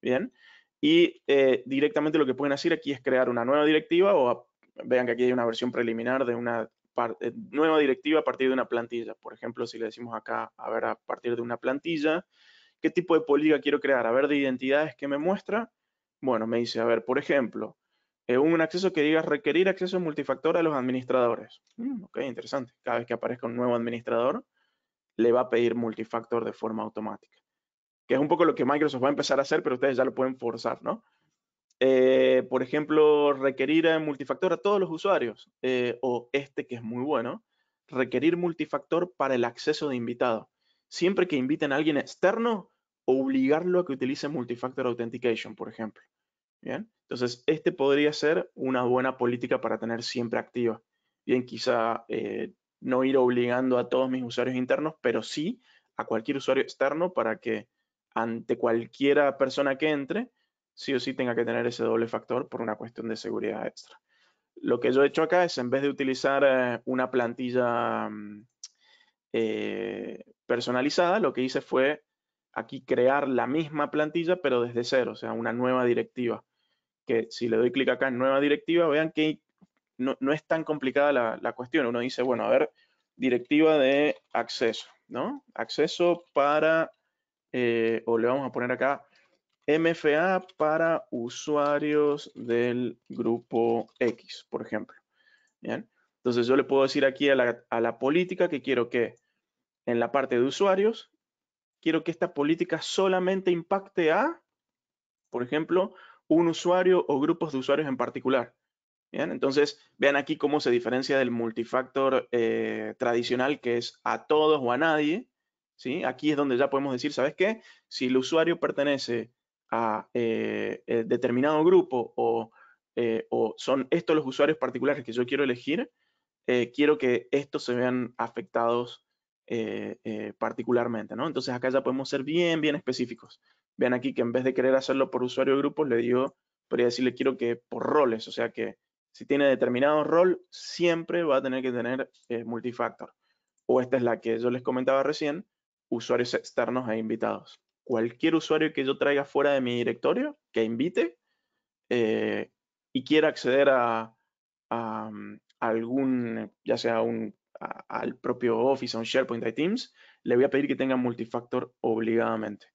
Bien. Y eh, directamente lo que pueden hacer aquí es crear una nueva directiva o vean que aquí hay una versión preliminar de una eh, nueva directiva a partir de una plantilla. Por ejemplo, si le decimos acá, a ver, a partir de una plantilla, ¿qué tipo de política quiero crear? A ver, de identidades que me muestra. Bueno, me dice, a ver, por ejemplo, un acceso que diga requerir acceso multifactor a los administradores. Mm, ok, interesante. Cada vez que aparezca un nuevo administrador, le va a pedir multifactor de forma automática. Que es un poco lo que Microsoft va a empezar a hacer, pero ustedes ya lo pueden forzar, ¿no? Eh, por ejemplo, requerir multifactor a todos los usuarios, eh, o este que es muy bueno, requerir multifactor para el acceso de invitado. Siempre que inviten a alguien externo, obligarlo a que utilice multifactor authentication, por ejemplo. Entonces, este podría ser una buena política para tener siempre activa. Bien, quizá eh, no ir obligando a todos mis usuarios internos, pero sí a cualquier usuario externo para que ante cualquiera persona que entre, sí o sí tenga que tener ese doble factor por una cuestión de seguridad extra. Lo que yo he hecho acá es, en vez de utilizar eh, una plantilla mm, eh, personalizada, lo que hice fue aquí crear la misma plantilla, pero desde cero, o sea, una nueva directiva que si le doy clic acá en nueva directiva, vean que no, es tan complicada la, cuestión. Uno dice, bueno, a ver, directiva de acceso, ¿no? Acceso para, eh, o le vamos a poner acá, MFA para usuarios del grupo X, por ejemplo. ¿Bien? Entonces yo le puedo decir aquí a la, a la política que quiero que en la parte de usuarios, quiero que esta política solamente impacte a, por ejemplo, un usuario o grupos de usuarios en particular. entonces vean aquí cómo se diferencia del multifactor eh, tradicional que es a todos o a nadie. Aquí es donde ya podemos decir, ¿sabes qué? Si el usuario pertenece a eh, eh, determinado grupo o, son estos los usuarios particulares que yo quiero elegir, quiero que estos se vean afectados particularmente. Entonces acá ya podemos ser bien, bien específicos. Vean aquí que en vez de querer hacerlo por usuario de grupos, le digo, podría decirle quiero que por roles, o sea que si tiene determinado rol, siempre va a tener que tener eh, multifactor. O esta es la que yo les comentaba recién, usuarios externos e invitados. Cualquier usuario que yo traiga fuera de mi directorio, que invite eh, y quiera acceder a, mm, algún, ya sea al propio Office, a un SharePoint de Teams, le voy a pedir que tenga multifactor obligadamente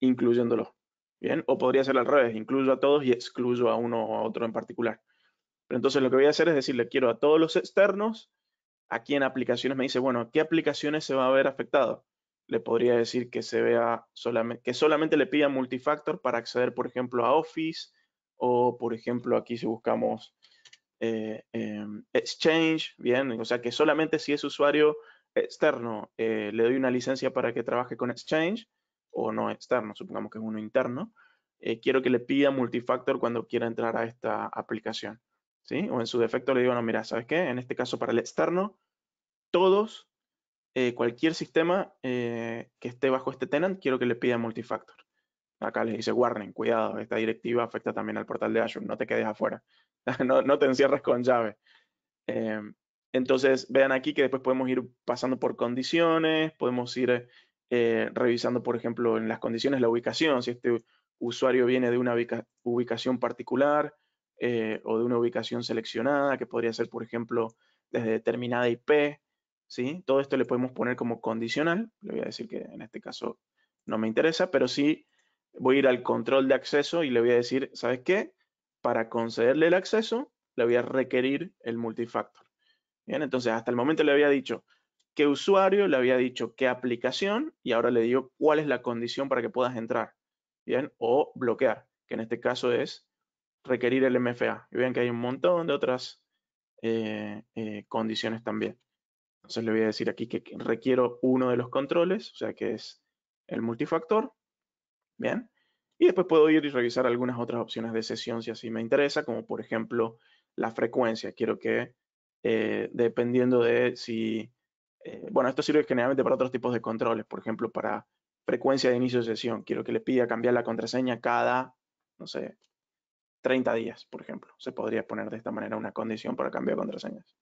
incluyéndolo. Bien, o podría ser al revés, incluyo a todos y excluyo a uno o a otro en particular. Pero entonces lo que voy a hacer es decirle, quiero a todos los externos, aquí en aplicaciones me dice, bueno, ¿qué aplicaciones se va a ver afectado? Le podría decir que se vea solamente, que solamente le pida multifactor para acceder, por ejemplo, a Office o, por ejemplo, aquí si buscamos eh, em, Exchange, bien, o sea que solamente si es usuario externo eh, le doy una licencia para que trabaje con Exchange o no externo, supongamos que es uno interno, eh, quiero que le pida multifactor cuando quiera entrar a esta aplicación. ¿sí? O en su defecto le digo, no, mira, ¿sabes qué? En este caso para el externo, todos, eh, cualquier sistema eh, que esté bajo este tenant, quiero que le pida multifactor. Acá les dice, warning, cuidado, esta directiva afecta también al portal de Azure, no te quedes afuera, no, no, te encierres con llave. Em, entonces, vean aquí que después podemos ir pasando por condiciones, podemos ir eh, revisando, por ejemplo, en las condiciones la ubicación, si este usuario viene de una ubicación particular eh, o de una ubicación seleccionada, que podría ser, por ejemplo, desde determinada IP, ¿sí? Todo esto le podemos poner como condicional, le voy a decir que en este caso no me interesa, pero sí voy a ir al control de acceso y le voy a decir, ¿sabes qué? Para concederle el acceso, le voy a requerir el multifactor. Bien, entonces hasta el momento le había dicho, qué usuario, le había dicho qué aplicación y ahora le digo cuál es la condición para que puedas entrar, ¿bien? O bloquear, que en este caso es requerir el MFA. Y vean que hay un montón de otras eh, eh, condiciones también. Entonces le voy a decir aquí que requiero uno de los controles, o sea que es el multifactor, ¿bien? Y después puedo ir y revisar algunas otras opciones de sesión si así me interesa, como por ejemplo la frecuencia. Quiero que, eh, dependiendo de si eh, bueno, esto sirve generalmente para otros tipos de controles, por ejemplo, para frecuencia de inicio de sesión. Quiero que le pida cambiar la contraseña cada, no sé, 30 días, por ejemplo. Se podría poner de esta manera una condición para cambiar contraseñas.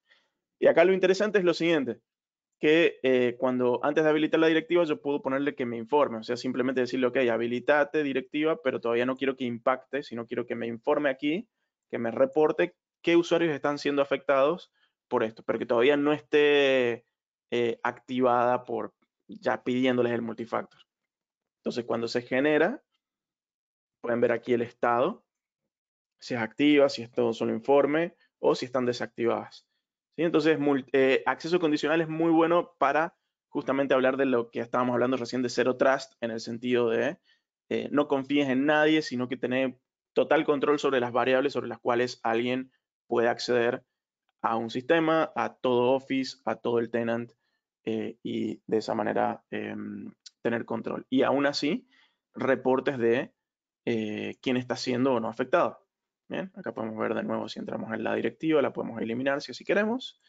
Y acá lo interesante es lo siguiente, que eh, cuando antes de habilitar la directiva yo puedo ponerle que me informe, o sea, simplemente decirle, ok, habilitate directiva, pero todavía no quiero que impacte, sino quiero que me informe aquí, que me reporte qué usuarios están siendo afectados por esto, pero que todavía no esté eh, activada por ya pidiéndoles el multifactor. Entonces, cuando se genera, pueden ver aquí el estado, si es activa, si es todo solo informe o si están desactivadas. Entonces, eh, acceso condicional es muy bueno para justamente hablar de lo que estábamos hablando recién de cero Trust, en el sentido de eh, no confíes en nadie, sino que tener total control sobre las variables sobre las cuales alguien puede acceder a un sistema, a todo Office, a todo el tenant eh, y de esa manera em, tener control. Y aún así, reportes de eh, quién está siendo o no afectado. Bien, acá podemos ver de nuevo si entramos en la directiva, la podemos eliminar si así queremos.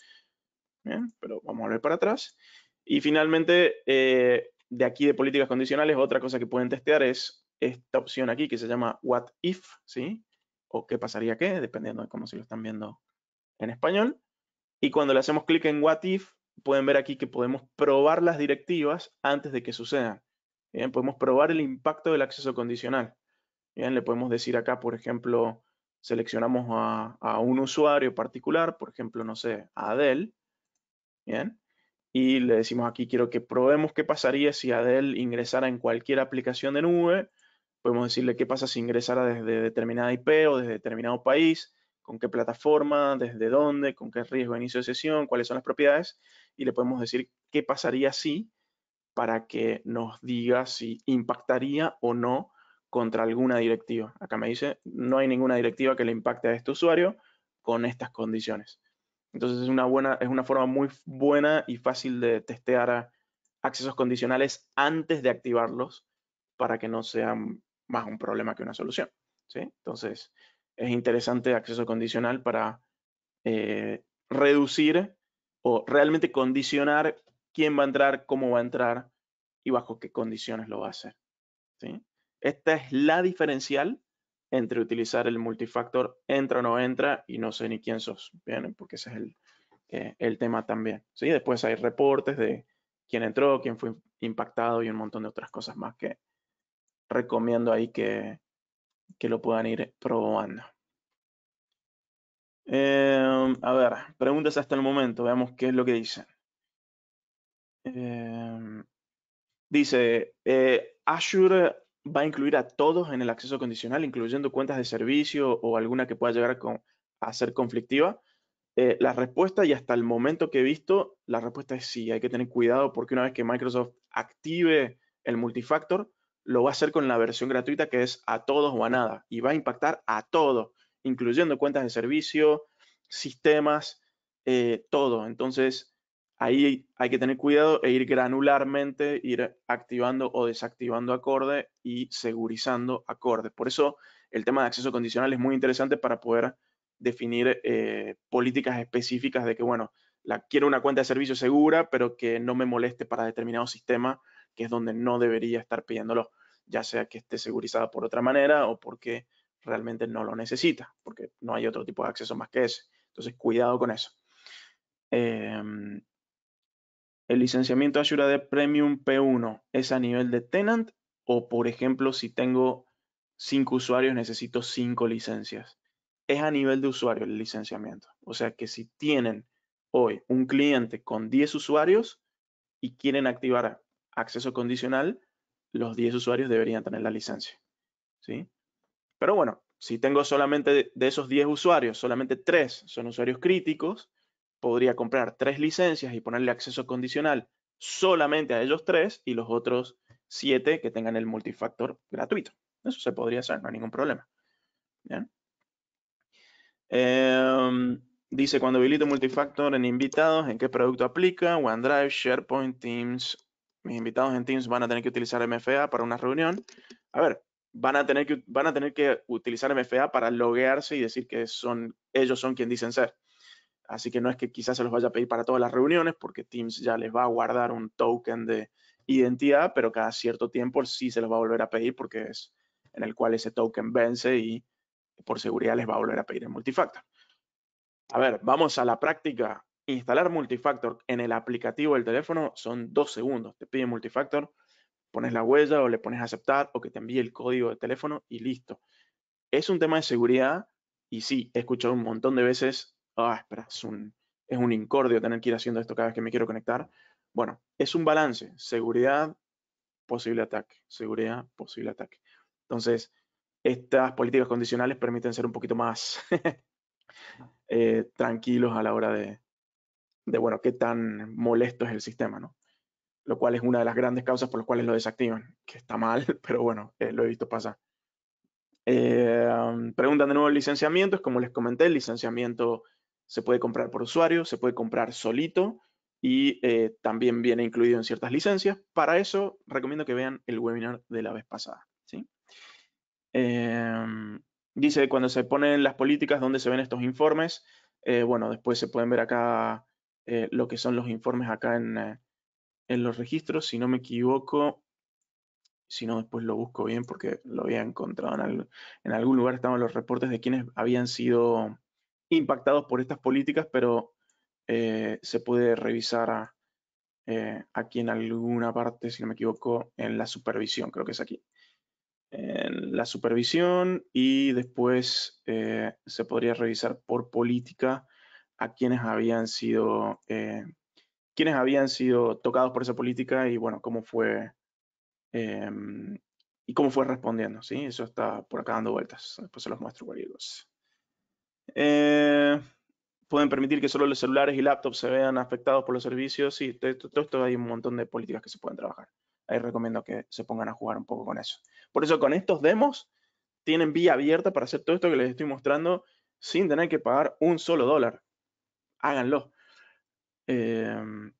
Bien, pero vamos a volver para atrás. Y finalmente, eh, de aquí de políticas condicionales, otra cosa que pueden testear es esta opción aquí que se llama what if, ¿sí? O qué pasaría qué, dependiendo de cómo se lo están viendo en español. Y cuando le hacemos clic en what if, pueden ver aquí que podemos probar las directivas antes de que sucedan. Bien, podemos probar el impacto del acceso condicional. Bien, le podemos decir acá, por ejemplo, seleccionamos a, un usuario particular, por ejemplo, no sé, a Adel. Bien, y le decimos aquí, quiero que probemos qué pasaría si Adel ingresara en cualquier aplicación de nube. Podemos decirle qué pasa si ingresara desde determinada IP o desde determinado país, con qué plataforma, desde dónde, con qué riesgo de inicio de sesión, cuáles son las propiedades y le podemos decir qué pasaría si para que nos diga si impactaría o no contra alguna directiva. Acá me dice, no hay ninguna directiva que le impacte a este usuario con estas condiciones. Entonces es una, buena, es una forma muy buena y fácil de testear accesos condicionales antes de activarlos para que no sean más un problema que una solución. ¿sí? Entonces es interesante acceso condicional para eh, reducir o realmente condicionar quién va a entrar, cómo va a entrar y bajo qué condiciones lo va a hacer. ¿sí? Esta es la diferencial entre utilizar el multifactor entra o no entra y no sé ni quién sos, porque ese es eh, el, tema también. ¿sí? Después hay reportes de quién entró, quién fue impactado y un montón de otras cosas más que recomiendo ahí que, que lo puedan ir probando. Em, a ver, preguntas hasta el momento, veamos qué es lo que dicen. Em, dice, eh, Azure va a incluir a todos en el acceso condicional, incluyendo cuentas de servicio o alguna que pueda llegar a ser conflictiva. Eh, la respuesta, y hasta el momento que he visto, la respuesta es sí, hay que tener cuidado porque una vez que Microsoft active el multifactor, lo va a hacer con la versión gratuita que es a todos o a nada y va a impactar a todos incluyendo cuentas de servicio, sistemas, eh, todo. Entonces, ahí hay que tener cuidado e ir granularmente, ir activando o desactivando acorde y segurizando acorde. Por eso el tema de acceso condicional es muy interesante para poder definir eh, políticas específicas de que, bueno, la, quiero una cuenta de servicio segura, pero que no me moleste para determinado sistema, que es donde no debería estar pidiéndolo, ya sea que esté segurizada por otra manera o porque realmente no lo necesita, porque no hay otro tipo de acceso más que ese. Entonces, cuidado con eso. Em, el licenciamiento Azure de Premium P1 es a nivel de tenant o, por ejemplo, si tengo cinco usuarios, necesito cinco licencias. Es a nivel de usuario el licenciamiento. O sea que si tienen hoy un cliente con 10 usuarios y quieren activar acceso condicional, los 10 usuarios deberían tener la licencia. ¿sí? Pero bueno, si tengo solamente de esos 10 usuarios, solamente 3 son usuarios críticos, podría comprar 3 licencias y ponerle acceso condicional solamente a ellos 3 y los otros 7 que tengan el multifactor gratuito. Eso se podría hacer, no hay ningún problema. Em, dice, cuando habilito multifactor en invitados, ¿en qué producto aplica? OneDrive, SharePoint, Teams. Mis invitados en Teams van a tener que utilizar MFA para una reunión. A ver, van a tener que, van a tener que utilizar MFA para loguearse y decir que son, ellos son quien dicen ser. Así que no es que quizás se los vaya a pedir para todas las reuniones, porque Teams ya les va a guardar un token de identidad, pero cada cierto tiempo sí se los va a volver a pedir porque es en el cual ese token vence y por seguridad les va a volver a pedir el multifactor. A ver, vamos a la práctica. Instalar multifactor en el aplicativo del teléfono son dos segundos. Te pide multifactor, pones la huella o le pones aceptar o que te envíe el código de teléfono y listo. Es un tema de seguridad y sí, he escuchado un montón de veces, ah, espera, es un, es un incordio tener que ir haciendo esto cada vez que me quiero conectar. Bueno, es un balance, seguridad, posible ataque, seguridad, posible ataque. Entonces, estas políticas condicionales permiten ser un poquito más eh, tranquilos a la hora de, de, bueno, qué tan molesto es el sistema, ¿no? lo cual es una de las grandes causas por las cuales lo desactivan, que está mal, pero bueno, eh, lo he visto pasar. Eh, preguntan de nuevo licenciamiento, es como les comenté, el licenciamiento se puede comprar por usuario, se puede comprar solito y eh, también viene incluido en ciertas licencias. Para eso recomiendo que vean el webinar de la vez pasada. ¿sí? dice, cuando se ponen las políticas, ¿dónde se ven estos informes? bueno, después se pueden ver acá lo que son los informes acá en en los registros, si no me equivoco, si no después lo busco bien porque lo había encontrado en, algún lugar, estaban los reportes de quienes habían sido impactados por estas políticas, pero eh, se puede revisar eh, aquí en alguna parte, si no me equivoco, en la supervisión, creo que es aquí. En la supervisión y después eh, se podría revisar por política a quienes habían sido quiénes habían sido tocados por esa política y bueno, cómo fue em, y cómo fue respondiendo, ¿sí? Eso está por acá dando vueltas, después se los muestro cualquier eh, pueden permitir que solo los celulares y laptops se vean afectados por los servicios, sí, todo esto hay un montón de políticas que se pueden trabajar. Ahí recomiendo que se pongan a jugar un poco con eso. Por eso con estos demos tienen vía abierta para hacer todo esto que les estoy mostrando sin tener que pagar un solo dólar. Háganlo Em,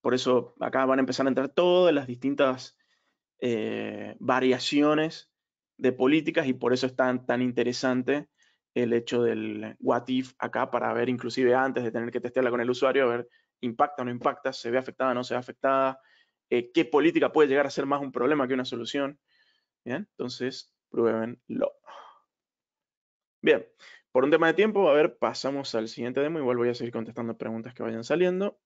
por eso acá van a empezar a entrar todas las distintas eh, variaciones de políticas y por eso es tan, interesante el hecho del what if acá para ver inclusive antes de tener que testearla con el usuario, a ver impacta o no impacta, se ve afectada o no se ve afectada, eh, qué política puede llegar a ser más un problema que una solución. Bien, entonces pruébenlo. Bien, por un tema de tiempo, a ver, pasamos al siguiente demo y vuelvo a seguir contestando preguntas que vayan saliendo.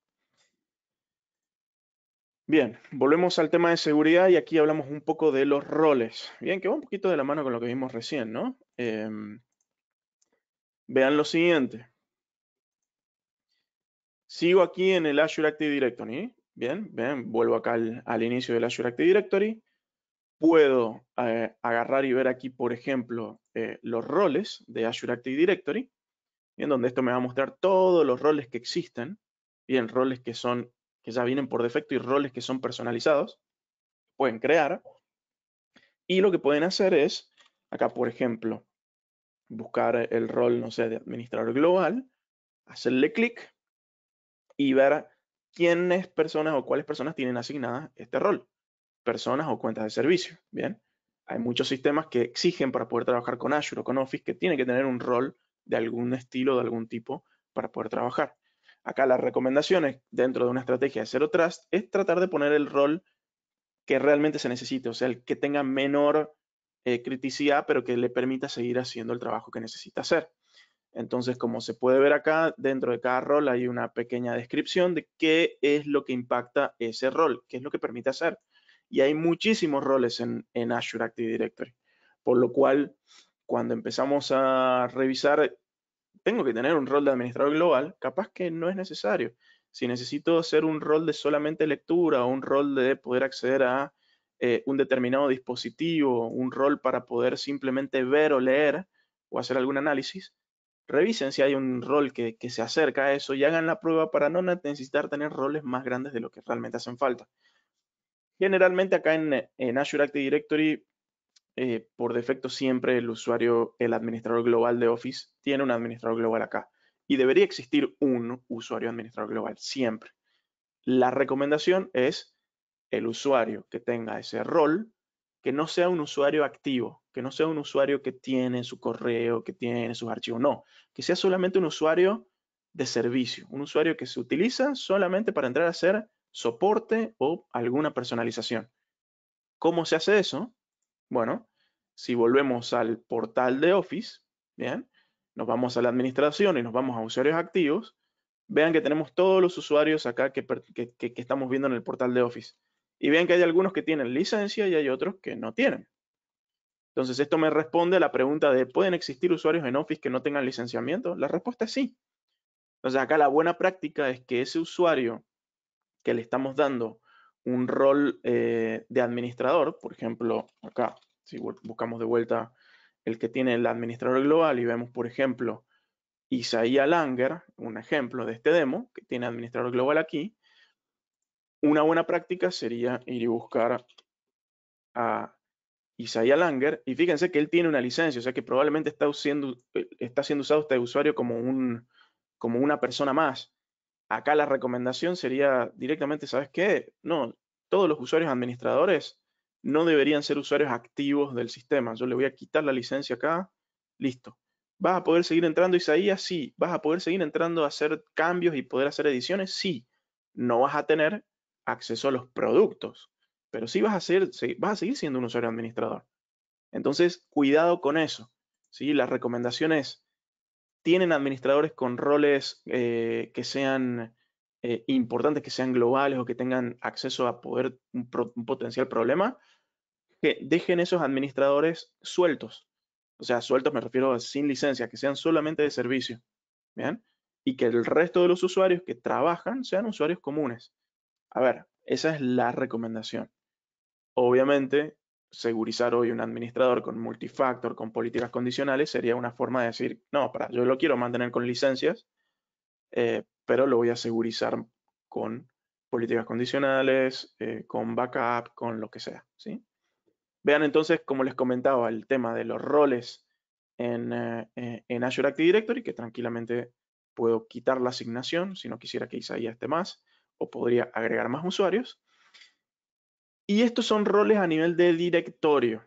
Bien, volvemos al tema de seguridad y aquí hablamos un poco de los roles. Bien, que va un poquito de la mano con lo que vimos recién, ¿no? Em, vean lo siguiente. Sigo aquí en el Azure Active Directory. Bien, bien, vuelvo acá al inicio del Azure Active Directory puedo eh, agarrar y ver aquí, por ejemplo, eh, los roles de Azure Active Directory, en donde esto me va a mostrar todos los roles que existen, bien, roles que son que ya vienen por defecto y roles que son personalizados, pueden crear. Y lo que pueden hacer es, acá por ejemplo, buscar el rol, no sé, de administrador global, hacerle clic y ver quiénes personas o cuáles personas tienen asignada este rol personas o cuentas de servicio. Bien, hay muchos sistemas que exigen para poder trabajar con Azure o con Office que tienen que tener un rol de algún estilo, de algún tipo, para poder trabajar. Acá las recomendaciones dentro de una estrategia de Zero Trust es tratar de poner el rol que realmente se necesite, o sea, el que tenga menor eh, criticidad, pero que le permita seguir haciendo el trabajo que necesita hacer. Entonces, como se puede ver acá, dentro de cada rol hay una pequeña descripción de qué es lo que impacta ese rol, qué es lo que permite hacer y hay muchísimos roles en, Azure Active Directory. Por lo cual, cuando empezamos a revisar, tengo que tener un rol de administrador global, capaz que no es necesario. Si necesito hacer un rol de solamente lectura o un rol de poder acceder a eh, un determinado dispositivo, un rol para poder simplemente ver o leer o hacer algún análisis, revisen si hay un rol que, que se acerca a eso y hagan la prueba para no necesitar tener roles más grandes de lo que realmente hacen falta. Generalmente acá eh, en, Azure Active Directory, eh, por defecto siempre el usuario, el administrador global de Office, tiene un administrador global acá. Y debería existir un usuario administrador global, siempre. La recomendación es el usuario que tenga ese rol, que no sea un usuario activo, que no sea un usuario que tiene su correo, que tiene sus archivos, no, que sea solamente un usuario de servicio, un usuario que se utiliza solamente para entrar a hacer soporte o alguna personalización. ¿Cómo se hace eso? Bueno, si volvemos al portal de Office, bien, nos vamos a la administración y nos vamos a usuarios activos, vean que tenemos todos los usuarios acá que, estamos viendo en el portal de Office. Y vean que hay algunos que tienen licencia y hay otros que no tienen. Entonces, esto me responde a la pregunta de, ¿pueden existir usuarios en Office que no tengan licenciamiento? La respuesta es sí. Entonces, acá la buena práctica es que ese usuario que le estamos dando un rol eh, de administrador, por ejemplo, acá, si buscamos de vuelta el que tiene el administrador global y vemos, por ejemplo, Isaías Langer, un ejemplo de este demo, que tiene administrador global aquí, una buena práctica sería ir y buscar a Isaiah Langer, y fíjense que él tiene una licencia, o sea que probablemente está siendo, eh, está siendo usado este usuario como, un, como una persona más. Acá la recomendación sería directamente, ¿sabes qué? No, todos los usuarios administradores no deberían ser usuarios activos del sistema. Yo le voy a quitar la licencia acá, listo. ¿Vas a poder seguir entrando Isaías? Sí. ¿Vas a poder seguir entrando a hacer cambios y poder hacer ediciones? Sí. No vas a tener acceso a los productos, pero sí vas a, ser, vas a seguir siendo un usuario administrador. Entonces, cuidado con eso. ¿sí? La recomendación es, tienen administradores con roles eh, que sean eh, importantes, que sean globales o que tengan acceso a poder un, potencial problema, que dejen esos administradores sueltos. O sea, sueltos me refiero a sin licencia, que sean solamente de servicio. ¿Bien? Y que el resto de los usuarios que trabajan sean usuarios comunes. A ver, esa es la recomendación. Obviamente, segurizar hoy un administrador con multifactor, con políticas condicionales, sería una forma de decir, no, para, yo lo quiero mantener con licencias, eh, pero lo voy a segurizar con políticas condicionales, eh, con backup, con lo que sea. Vean entonces, como les comentaba, el tema de los roles en, eh, en Azure Active Directory, que tranquilamente puedo quitar la asignación si no quisiera que Isaías esté más, o podría agregar más usuarios. Y estos son roles a nivel de directorio.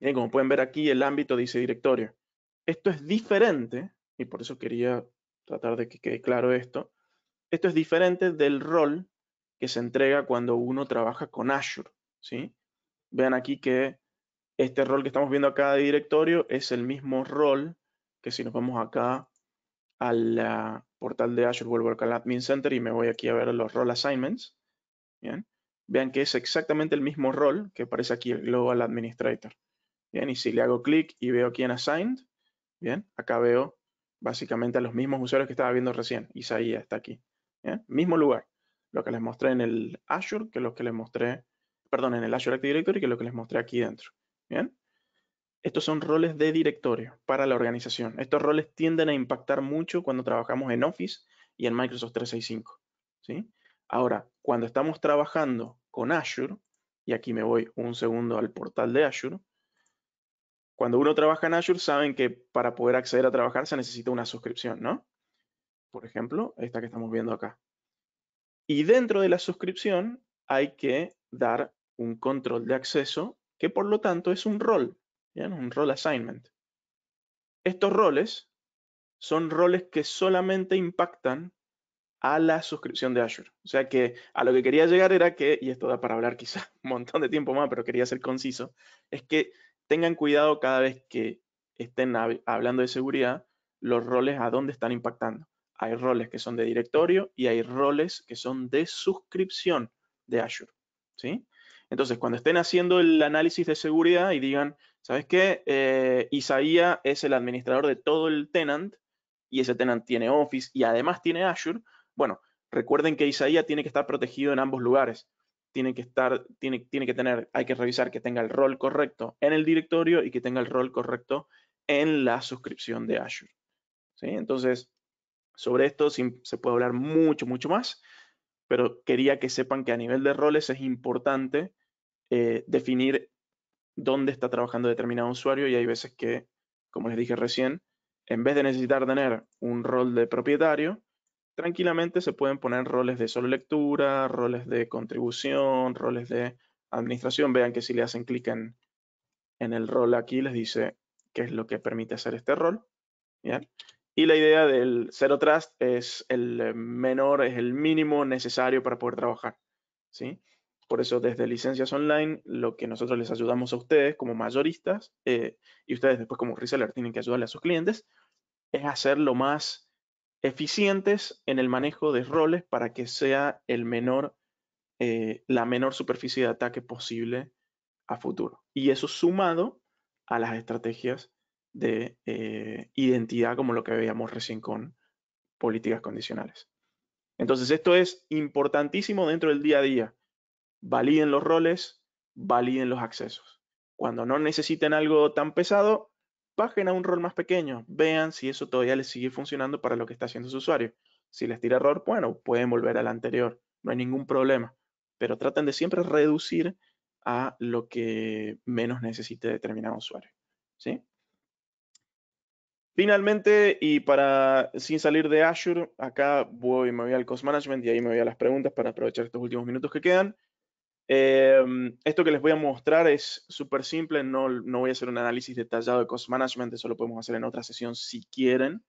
Eh, como pueden ver aquí, el ámbito dice directorio. Esto es diferente, y por eso quería tratar de que quede claro esto. Esto es diferente del rol que se entrega cuando uno trabaja con Azure. ¿sí? Vean aquí que este rol que estamos viendo acá de directorio es el mismo rol que si nos vamos acá al ah, portal de Azure, vuelvo acá al Admin Center y me voy aquí a ver los role assignments. Bien vean que es exactamente el mismo rol que aparece aquí el Global Administrator. Bien, y si le hago clic y veo aquí en Assigned, bien, acá veo básicamente a los mismos usuarios que estaba viendo recién. Isaías está aquí. Bien, mismo lugar. Lo que les mostré en el Azure, que lo que les mostré, perdón, en el Azure Active Directory, que lo que les mostré aquí dentro. Bien. Estos son roles de directorio para la organización. Estos roles tienden a impactar mucho cuando trabajamos en Office y en Microsoft 365. ¿sí? Ahora, cuando estamos trabajando con Azure, y aquí me voy un segundo al portal de Azure, cuando uno trabaja en Azure, saben que para poder acceder a trabajar se necesita una suscripción, ¿no? Por ejemplo, esta que estamos viendo acá. Y dentro de la suscripción hay que dar un control de acceso, que por lo tanto es un rol, ¿bien? un role assignment. Estos roles son roles que solamente impactan a la suscripción de Azure. O sea que a lo que quería llegar era que, y esto da para hablar quizás un montón de tiempo más, pero quería ser conciso, es que tengan cuidado cada vez que estén hablando de seguridad, los roles a dónde están impactando. Hay roles que son de directorio y hay roles que son de suscripción de Azure. ¿sí? Entonces, cuando estén haciendo el análisis de seguridad y digan, ¿sabes qué? Eh, Isaías es el administrador de todo el tenant y ese tenant tiene Office y además tiene Azure, bueno, recuerden que Isaías tiene que estar protegido en ambos lugares. Tiene que estar, tiene, tiene que tener, hay que revisar que tenga el rol correcto en el directorio y que tenga el rol correcto en la suscripción de Azure. Entonces, sobre esto se puede hablar mucho, mucho más, pero quería que sepan que a nivel de roles es importante eh, definir dónde está trabajando determinado usuario y hay veces que, como les dije recién, en vez de necesitar tener un rol de propietario, tranquilamente se pueden poner roles de solo lectura, roles de contribución, roles de administración. Vean que si le hacen clic en, el rol aquí les dice qué es lo que permite hacer este rol. Y la idea del Zero Trust es el eh, menor, es el mínimo necesario para poder trabajar. ¿sí? Por eso desde licencias online lo que nosotros les ayudamos a ustedes como mayoristas eh, y ustedes después como reseller tienen que ayudarle a sus clientes es hacer lo más eficientes en el manejo de roles para que sea eh, la menor superficie de ataque posible a futuro. Y eso sumado a las estrategias de eh, identidad como lo que veíamos recién con políticas condicionales. Entonces esto es importantísimo dentro del día a día. Validen los roles, validen los accesos. Cuando no necesiten algo tan pesado, Bajen a un rol más pequeño, vean si eso todavía les sigue funcionando para lo que está haciendo su usuario. Si les tira error, bueno, pueden volver al anterior, no hay ningún problema. Pero traten de siempre reducir a lo que menos necesite determinado usuario. ¿sí? Finalmente, y para sin salir de Azure, acá voy, me voy al Cost Management y ahí me voy a las preguntas para aprovechar estos últimos minutos que quedan. Em, esto que les voy a mostrar es súper simple, no, no voy a hacer un análisis detallado de cost management, eso lo podemos hacer en otra sesión si quieren.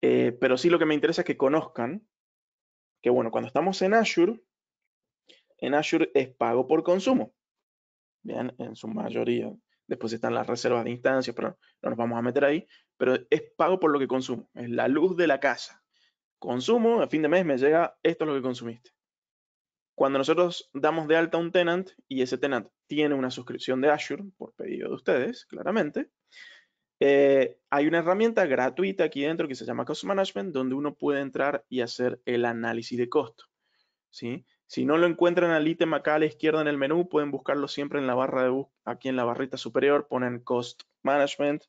Eh, pero sí lo que me interesa es que conozcan que, bueno, cuando estamos en Azure, en Azure es pago por consumo. Bien, en su mayoría. Después están las reservas de instancias, pero no nos vamos a meter ahí. Pero es pago por lo que consumo. Es la luz de la casa. Consumo, a fin de mes me llega, esto es lo que consumiste. Cuando nosotros damos de alta un tenant y ese tenant tiene una suscripción de Azure por pedido de ustedes, claramente, eh, hay una herramienta gratuita aquí dentro que se llama Cost Management, donde uno puede entrar y hacer el análisis de costo. Si no lo encuentran al ítem acá a la izquierda en el menú, pueden buscarlo siempre en la barra de aquí en la barrita superior, ponen Cost Management,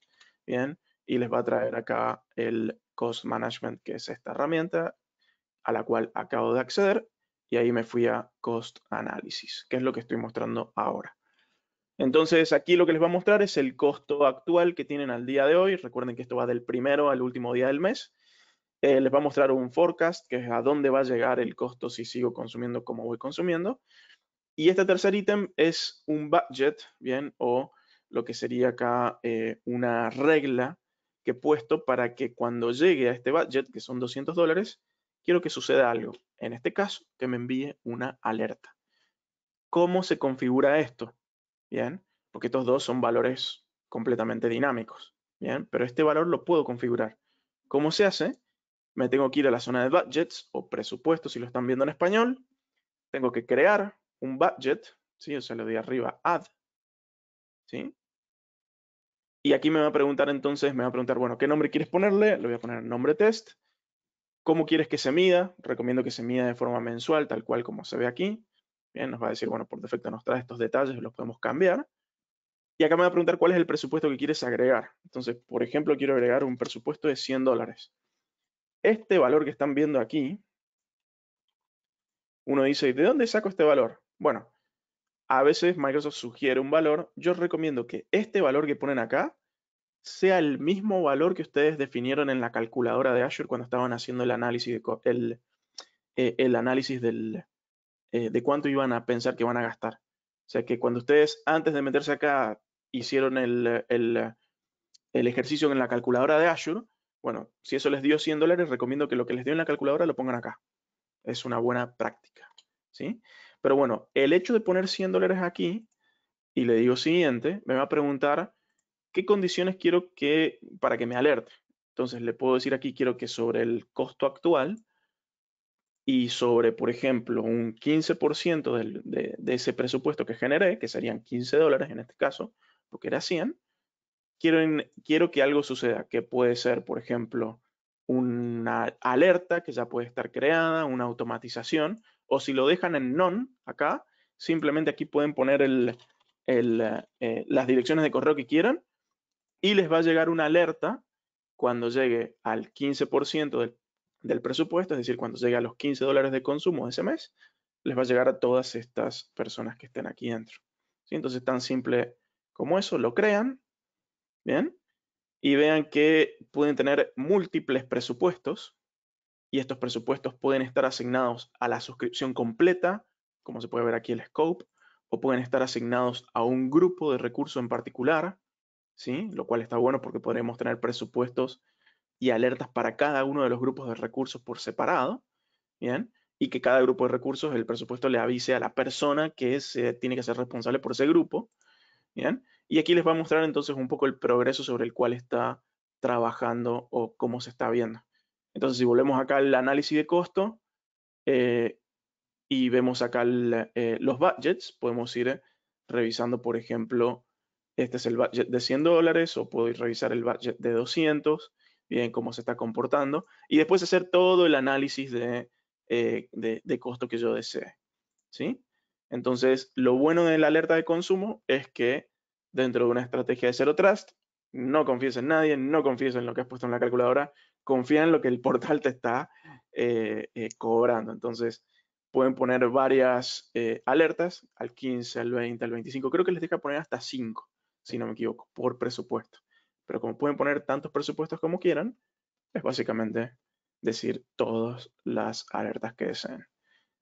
bien, y les va a traer acá el Cost Management, que es esta herramienta a la cual acabo de acceder y ahí me fui a Cost Analysis, que es lo que estoy mostrando ahora. Entonces, aquí lo que les va a mostrar es el costo actual que tienen al día de hoy. Recuerden que esto va del primero al último día del mes. Eh, les va a mostrar un forecast, que es a dónde va a llegar el costo si sigo consumiendo como voy consumiendo. Y este tercer ítem es un budget, ¿bien? O lo que sería acá eh, una regla que he puesto para que cuando llegue a este budget, que son 200 dólares, quiero que suceda algo. En este caso, que me envíe una alerta. ¿Cómo se configura esto? Bien, porque estos dos son valores completamente dinámicos. Bien, pero este valor lo puedo configurar. ¿Cómo se hace? Me tengo que ir a la zona de budgets o presupuestos, si lo están viendo en español. Tengo que crear un budget, ¿sí? o sea, le doy arriba add. ¿sí? Y aquí me va a preguntar entonces, me va a preguntar, bueno, ¿qué nombre quieres ponerle? Le voy a poner nombre test ¿Cómo quieres que se mida? Recomiendo que se mida de forma mensual, tal cual como se ve aquí. Bien, nos va a decir, bueno, por defecto nos trae estos detalles, los podemos cambiar. Y acá me va a preguntar cuál es el presupuesto que quieres agregar. Entonces, por ejemplo, quiero agregar un presupuesto de 100 dólares. Este valor que están viendo aquí, uno dice, ¿de dónde saco este valor? Bueno, a veces Microsoft sugiere un valor. Yo recomiendo que este valor que ponen acá sea el mismo valor que ustedes definieron en la calculadora de Azure cuando estaban haciendo el análisis, de, eh, análisis eh, de cuánto iban a pensar que van a gastar. O sea que cuando ustedes antes de meterse acá hicieron el, ejercicio en la calculadora de Azure, bueno, si eso les dio 100 dólares, recomiendo que lo que les dio en la calculadora lo pongan acá. Es una buena práctica. ¿sí? Pero bueno, el hecho de poner 100 dólares aquí y le digo siguiente, me va a preguntar qué condiciones quiero que, para que me alerte. Entonces le puedo decir aquí, quiero que sobre el costo actual y sobre, por ejemplo, un 15% del, de, ese presupuesto que generé, que serían 15 dólares en este caso, porque era 100, quiero, quiero que algo suceda, que puede ser, por ejemplo, una alerta que ya puede estar creada, una automatización, o si lo dejan en non acá, simplemente aquí pueden poner el, eh, las direcciones de correo que quieran y les va a llegar una alerta cuando llegue al 15% del, presupuesto, es decir, cuando llegue a los 15 dólares de consumo de ese mes, les va a llegar a todas estas personas que estén aquí dentro. Entonces, tan simple como eso, lo crean, ¿bien? Y vean que pueden tener múltiples presupuestos y estos presupuestos pueden estar asignados a la suscripción completa, como se puede ver aquí el scope, o pueden estar asignados a un grupo de recursos en particular, lo cual está bueno porque podremos tener presupuestos y alertas para cada uno de los grupos de recursos por separado, ¿bien? Y que cada grupo de recursos, el presupuesto le avise a la persona que tiene que ser responsable por ese grupo, ¿bien? Y aquí les va a mostrar entonces un poco el progreso sobre el cual está trabajando o cómo se está viendo. Entonces, si volvemos acá al análisis de costo eh, y vemos acá eh, los budgets, podemos ir revisando, por ejemplo, este es el budget de 100 dólares o puedo ir revisar el budget de 200, bien cómo se está comportando y después hacer todo el análisis eh, de, de, costo que yo desee. ¿sí? Entonces, lo bueno de la alerta de consumo es que dentro de una estrategia de Zero Trust, no confíes en nadie, no confíes en lo que has puesto en la calculadora, confía en lo que el portal te está eh, eh, cobrando. Entonces, pueden poner varias alertas, al 15, al 20, al 25, creo que les deja poner hasta 5 si no me equivoco, por presupuesto. Pero como pueden poner tantos presupuestos como quieran, es básicamente decir todas las alertas que deseen.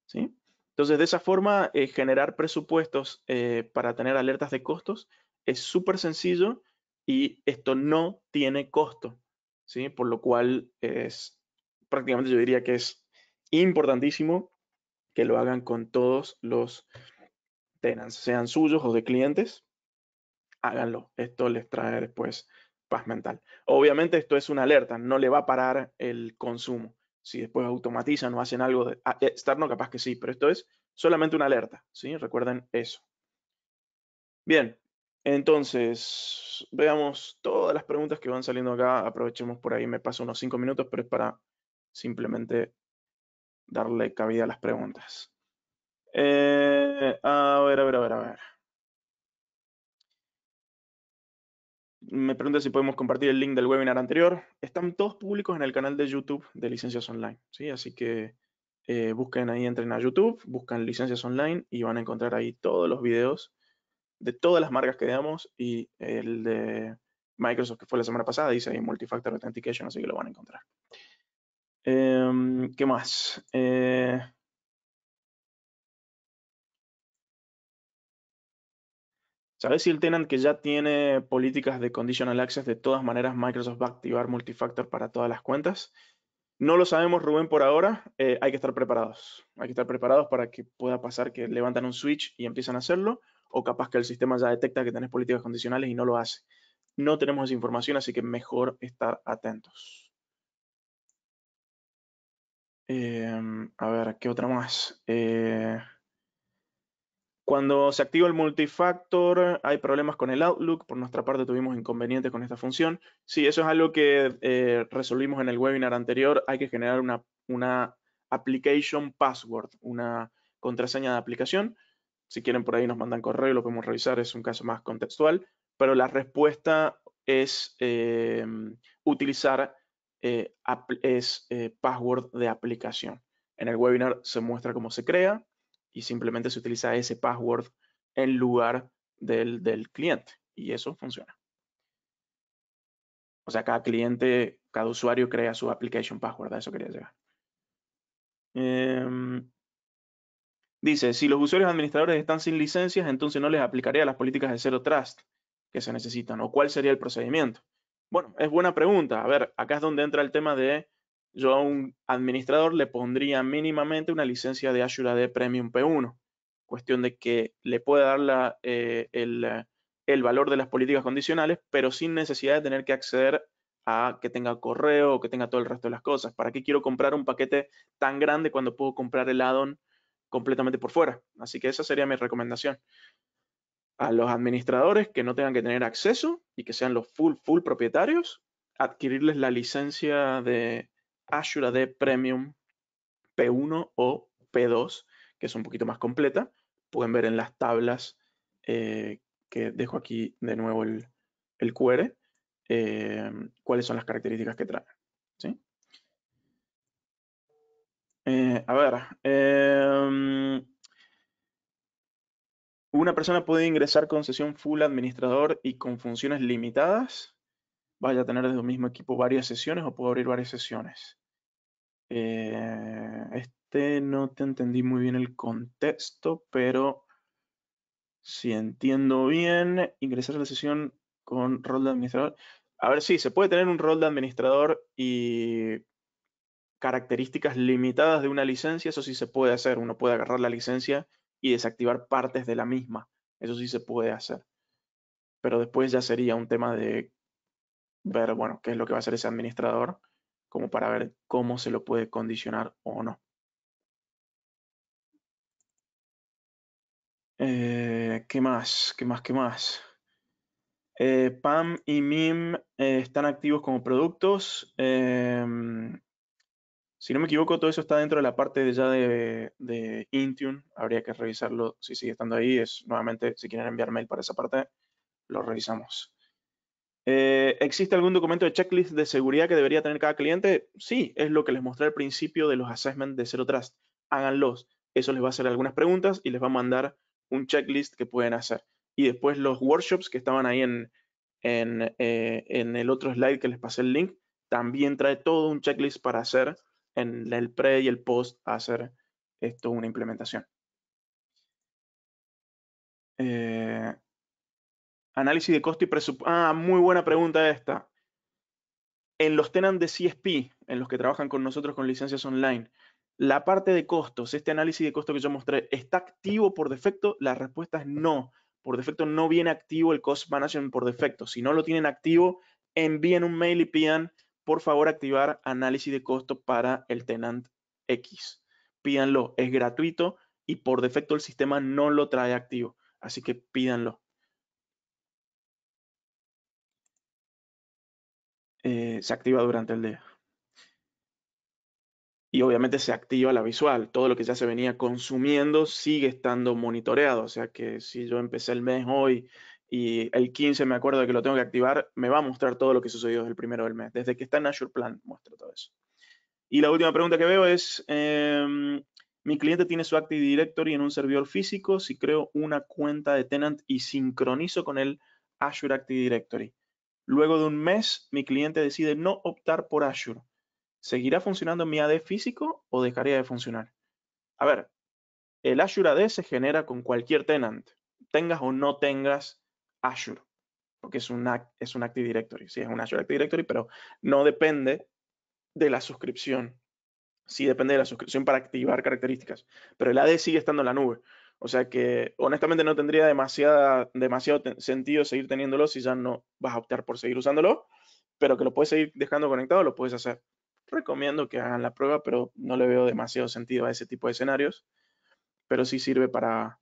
¿sí? Entonces, de esa forma, eh, generar presupuestos eh, para tener alertas de costos es súper sencillo y esto no tiene costo, ¿sí? por lo cual es prácticamente yo diría que es importantísimo que lo hagan con todos los tenants, sean suyos o de clientes, háganlo. Esto les trae después paz mental. Obviamente esto es una alerta, no le va a parar el consumo. Si después automatizan o hacen algo de ah, estar eh, no capaz que sí, pero esto es solamente una alerta, ¿sí? Recuerden eso. Bien, entonces veamos todas las preguntas que van saliendo acá. Aprovechemos por ahí, me paso unos cinco minutos, pero es para simplemente darle cabida a las preguntas. Eh, a ver, a ver, a ver, a ver. me pregunta si podemos compartir el link del webinar anterior. Están todos públicos en el canal de YouTube de Licencias Online, ¿sí? Así que eh, busquen ahí, entren a YouTube, buscan Licencias Online y van a encontrar ahí todos los videos de todas las marcas que damos y el de Microsoft que fue la semana pasada dice ahí Multifactor Authentication, así que lo van a encontrar. Em, ¿Qué más? Eh, ¿Sabes si el tenant que ya tiene políticas de conditional access, de todas maneras Microsoft va a activar multifactor para todas las cuentas? No lo sabemos, Rubén, por ahora. Eh, hay que estar preparados. Hay que estar preparados para que pueda pasar que levantan un switch y empiezan a hacerlo, o capaz que el sistema ya detecta que tenés políticas condicionales y no lo hace. No tenemos esa información, así que mejor estar atentos. Em, a ver, ¿qué otra más? Eh, cuando se activa el multifactor, hay problemas con el Outlook. Por nuestra parte tuvimos inconvenientes con esta función. Sí, eso es algo que eh, resolvimos en el webinar anterior. Hay que generar una, application password, una contraseña de aplicación. Si quieren por ahí nos mandan correo, y lo podemos revisar, es un caso más contextual. Pero la respuesta es em, utilizar eh, es, eh, password de aplicación. En el webinar se muestra cómo se crea y simplemente se utiliza ese password en lugar del, del cliente y eso funciona. O sea, cada cliente, cada usuario crea su application password, a eso quería llegar. Em, dice, si los usuarios administradores están sin licencias, entonces no les aplicaría las políticas de cero Trust que se necesitan, o cuál sería el procedimiento. Bueno, es buena pregunta. A ver, acá es donde entra el tema de yo a un administrador le pondría mínimamente una licencia de Azure AD Premium P1, cuestión de que le pueda dar eh, el, valor de las políticas condicionales, pero sin necesidad de tener que acceder a que tenga correo o que tenga todo el resto de las cosas. ¿Para qué quiero comprar un paquete tan grande cuando puedo comprar el add-on completamente por fuera? Así que esa sería mi recomendación. A los administradores que no tengan que tener acceso y que sean los full, full propietarios, adquirirles la licencia de, Azure de Premium P1 o P2, que es un poquito más completa. Pueden ver en las tablas eh, que dejo aquí de nuevo el, el QR, em, cuáles son las características que trae. ¿sí? Eh, a ver, em, una persona puede ingresar con sesión full administrador y con funciones limitadas vaya a tener desde un mismo equipo varias sesiones o puedo abrir varias sesiones. Eh, este no te entendí muy bien el contexto, pero si entiendo bien, ingresar a la sesión con rol de administrador. A ver, sí, se puede tener un rol de administrador y características limitadas de una licencia, eso sí se puede hacer. Uno puede agarrar la licencia y desactivar partes de la misma. Eso sí se puede hacer. Pero después ya sería un tema de ver, bueno, qué es lo que va a hacer ese administrador, como para ver cómo se lo puede condicionar o no. Eh, ¿Qué más? ¿Qué más? ¿Qué más? Eh, PAM y MIM eh, están activos como productos. Em, si no me equivoco, todo eso está dentro de la parte de ya de, de, Intune. Habría que revisarlo si sigue estando ahí. Es nuevamente, si quieren enviar mail para esa parte, lo revisamos. Eh, ¿Existe algún documento de checklist de seguridad que debería tener cada cliente? Sí, es lo que les mostré al principio de los assessments de Zero Trust. Háganlos. Eso les va a hacer algunas preguntas y les va a mandar un checklist que pueden hacer. Y después los workshops que estaban ahí en, eh, el otro slide que les pasé el link, también trae todo un checklist para hacer en el pre y el post hacer esto una implementación. Eh, Análisis de costo y presupuesto. Ah, muy buena pregunta esta. En los tenants de CSP, en los que trabajan con nosotros con licencias online, la parte de costos, este análisis de costo que yo mostré, ¿está activo por defecto? La respuesta es no. Por defecto no viene activo el cost management por defecto. Si no lo tienen activo, envíen un mail y pidan, por favor, activar análisis de costo para el tenant X. Pídanlo, es gratuito y por defecto el sistema no lo trae activo. Así que pídanlo. Eh, se activa durante el día. Y obviamente se activa la visual, todo lo que ya se venía consumiendo sigue estando monitoreado, o sea que si yo empecé el mes hoy y el 15 me acuerdo de que lo tengo que activar, me va a mostrar todo lo que sucedió desde el primero del mes. Desde que está en Azure Plan, muestra todo eso. Y la última pregunta que veo es, em, mi cliente tiene su Active Directory en un servidor físico, si creo una cuenta de tenant y sincronizo con el Azure Active Directory. Luego de un mes, mi cliente decide no optar por Azure. ¿Seguirá funcionando mi AD físico o dejaría de funcionar? A ver, el Azure AD se genera con cualquier tenant, tengas o no tengas Azure, porque es un, es un Active Directory. Sí, es un Azure Active Directory, pero no depende de la suscripción. Sí depende de la suscripción para activar características, pero el AD sigue estando en la nube. O sea que honestamente no tendría demasiado sentido seguir teniéndolo si ya no vas a optar por seguir usándolo, pero que lo puedes seguir dejando conectado, lo puedes hacer. Recomiendo que hagan la prueba, pero no le veo demasiado sentido a ese tipo de escenarios, pero sí sirve para,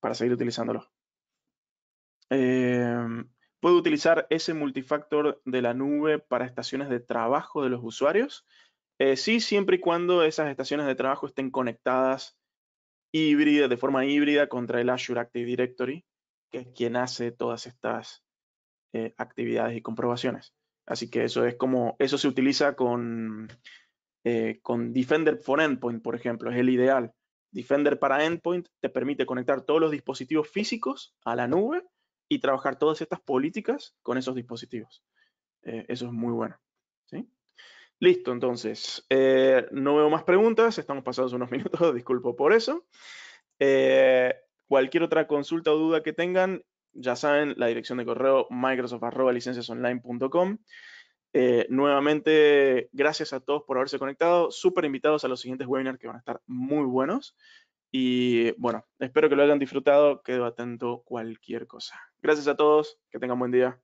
para seguir utilizándolo. Em, puedo utilizar ese multifactor de la nube para estaciones de trabajo de los usuarios. Eh, sí, siempre y cuando esas estaciones de trabajo estén conectadas híbrida, de forma híbrida contra el Azure Active Directory, que es quien hace todas estas eh, actividades y comprobaciones. Así que eso es como, eso se utiliza con, eh, con Defender for Endpoint, por ejemplo, es el ideal. Defender para Endpoint te permite conectar todos los dispositivos físicos a la nube y trabajar todas estas políticas con esos dispositivos. Eh, eso es muy bueno. Listo, entonces, eh, no veo más preguntas, estamos pasados unos minutos, disculpo por eso. Eh, cualquier otra consulta o duda que tengan, ya saben, la dirección de correo microsoft.licenciasonline.com. Eh, nuevamente, gracias a todos por haberse conectado, súper invitados a los siguientes webinars que van a estar muy buenos. Y bueno, espero que lo hayan disfrutado, quedo atento cualquier cosa. Gracias a todos, que tengan buen día.